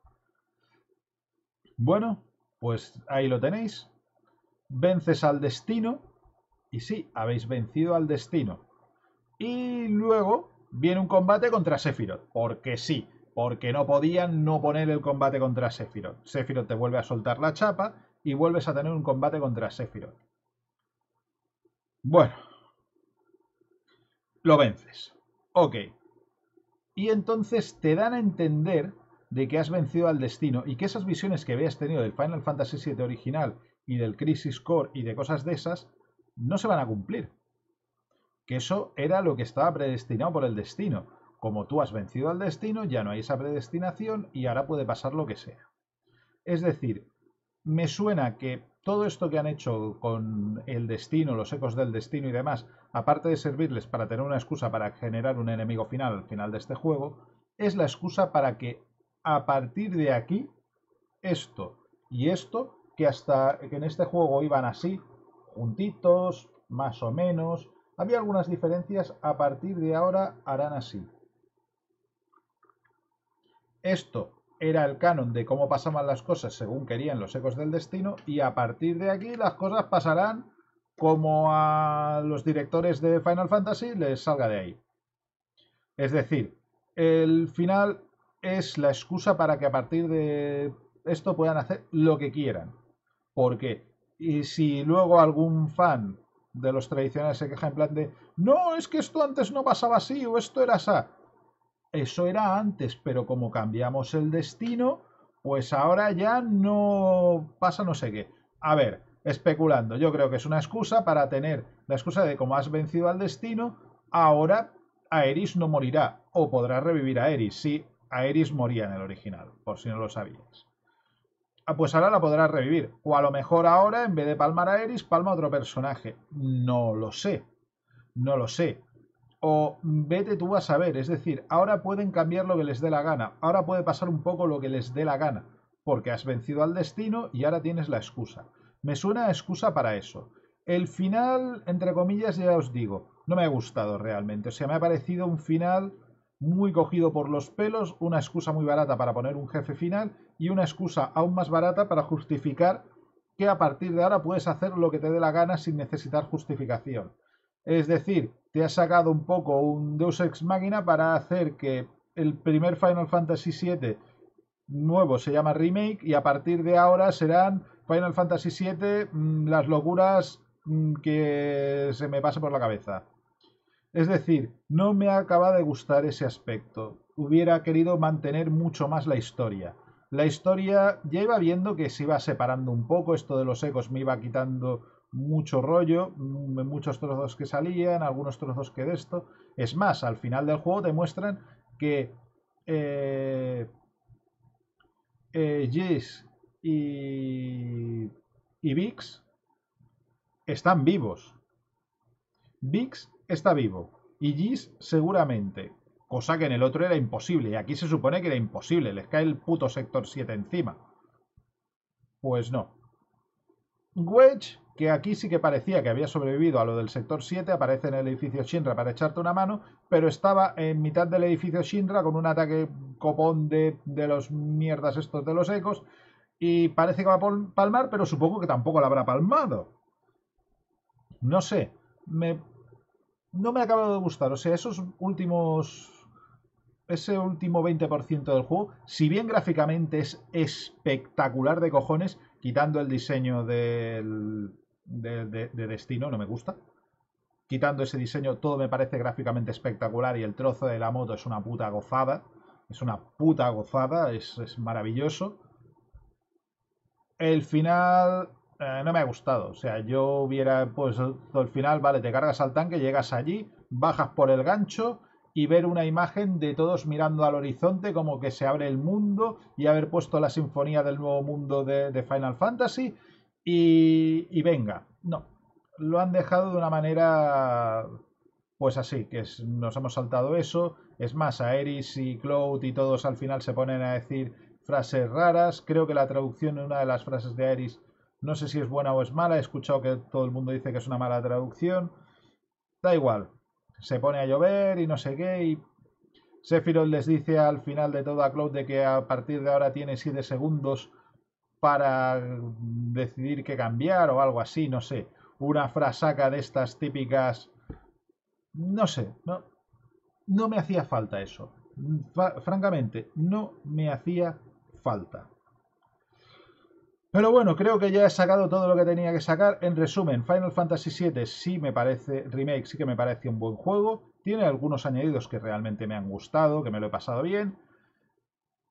Bueno, pues ahí lo tenéis. Vences al destino. Y sí, habéis vencido al destino. Y luego viene un combate contra Sephiroth. Porque sí, porque no podían no poner el combate contra Sephiroth. Sephiroth te vuelve a soltar la chapa y vuelves a tener un combate contra Sephiroth. Bueno, lo vences. Ok. Y entonces te dan a entender de que has vencido al destino y que esas visiones que habías tenido del Final Fantasy VII original y del Crisis Core y de cosas de esas no se van a cumplir. Que eso era lo que estaba predestinado por el destino. Como tú has vencido al destino, ya no hay esa predestinación y ahora puede pasar lo que sea. Es decir, me suena que todo esto que han hecho con el destino, los ecos del destino y demás, aparte de servirles para tener una excusa para generar un enemigo final al final de este juego, es la excusa para que a partir de aquí esto y esto, que hasta que en este juego iban así, juntitos, más o menos. Había algunas diferencias, a partir de ahora harán así. Esto era el canon de cómo pasaban las cosas según querían los ecos del destino y a partir de aquí las cosas pasarán como a los directores de Final Fantasy les salga de ahí. Es decir, el final es la excusa para que a partir de esto puedan hacer lo que quieran. Porque y si luego algún fan de los tradicionales se queja en plan de no, es que esto antes no pasaba así o esto era así. Eso era antes, pero como cambiamos el destino, pues ahora ya no pasa no sé qué. A ver, especulando, yo creo que es una excusa para tener la excusa de como has vencido al destino, ahora Aeris no morirá o podrá revivir a Eris. Sí, Aeris moría en el original, por si no lo sabías. Ah, pues ahora la podrás revivir. O a lo mejor ahora, en vez de palmar a Aeris, palma a otro personaje. No lo sé. No lo sé. O vete tú a saber. Es decir, ahora pueden cambiar lo que les dé la gana. Ahora puede pasar un poco lo que les dé la gana. Porque has vencido al destino y ahora tienes la excusa. Me suena a excusa para eso. El final, entre comillas, ya os digo, no me ha gustado realmente. O sea, me ha parecido un final muy cogido por los pelos, una excusa muy barata para poner un jefe final y una excusa aún más barata para justificar que a partir de ahora puedes hacer lo que te dé la gana sin necesitar justificación. Es decir, te has sacado un poco un Deus Ex Machina para hacer que el primer Final Fantasy VII nuevo se llama Remake y a partir de ahora serán Final Fantasy VII mm, las locuras mm, que se me pasen por la cabeza. Es decir, no me acaba de gustar ese aspecto. Hubiera querido mantener mucho más la historia. La historia ya iba viendo que se iba separando un poco, esto de los ecos me iba quitando mucho rollo, mm, muchos trozos que salían, algunos trozos que de esto. Es más, al final del juego demuestran que eh, eh, Jace y, y Vix están vivos. Vix está vivo. Y Gis seguramente. Cosa que en el otro era imposible. Y aquí se supone que era imposible. Les cae el puto sector 7 encima. Pues no. Wedge, que aquí sí que parecía que había sobrevivido a lo del sector 7, aparece en el edificio Shinra para echarte una mano, pero estaba en mitad del edificio Shinra con un ataque copón de, de los mierdas estos de los ecos. Y parece que va a palmar, pero supongo que tampoco la habrá palmado. No sé. Me no me ha acabado de gustar. O sea, esos últimos. Ese último 20% del juego, si bien gráficamente es espectacular de cojones, quitando el diseño del, de, de, destino, no me gusta. Quitando ese diseño, todo me parece gráficamente espectacular y el trozo de la moto es una puta gozada. Es una puta gozada, es maravilloso. El final eh, no me ha gustado. O sea, yo hubiera Pues al final, vale, te cargas al tanque, llegas allí, bajas por el gancho y ver una imagen de todos mirando al horizonte como que se abre el mundo y haber puesto la sinfonía del nuevo mundo de, Final Fantasy y, y venga. No, lo han dejado de una manera pues así, que nos hemos saltado eso. Es más, Aeris y Cloud y todos al final se ponen a decir frases raras. Creo que la traducción de una de las frases de Aeris no sé si es buena o es mala. He escuchado que todo el mundo dice que es una mala traducción. Da igual. Se pone a llover y no sé qué. Y Sephiroth les dice al final de todo a Cloud de que a partir de ahora tiene 7 segundos para decidir qué cambiar o algo así. No sé. Una frasaca de estas típicas. No sé. No, no me hacía falta eso. francamente, no me hacía falta. Pero bueno, creo que ya he sacado todo lo que tenía que sacar. En resumen, Final Fantasy VII sí me parece, remake sí que me parece un buen juego. Tiene algunos añadidos que realmente me han gustado, que me lo he pasado bien.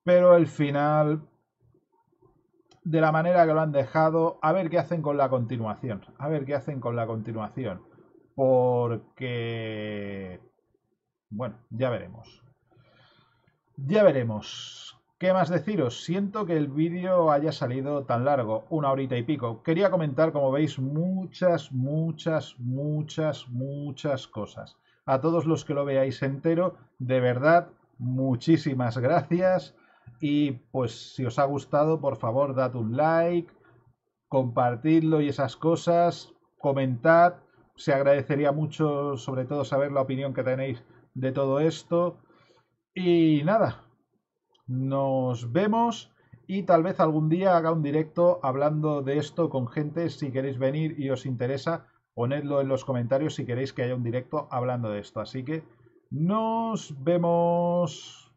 Pero el final, de la manera que lo han dejado, a ver qué hacen con la continuación. A ver qué hacen con la continuación. Porque... Bueno, ya veremos. Ya veremos. ¿Qué más deciros? Siento que el vídeo haya salido tan largo, una horita y pico. Quería comentar, como veis, muchas, muchas, muchas, muchas cosas. A todos los que lo veáis entero, de verdad, muchísimas gracias. Y pues si os ha gustado, por favor, dad un like, compartidlo y esas cosas, comentad. Se agradecería mucho, sobre todo, saber la opinión que tenéis de todo esto. Y nada, nos vemos y tal vez algún día haga un directo hablando de esto con gente. Si queréis venir y os interesa, ponedlo en los comentarios si queréis que haya un directo hablando de esto. Así que nos vemos.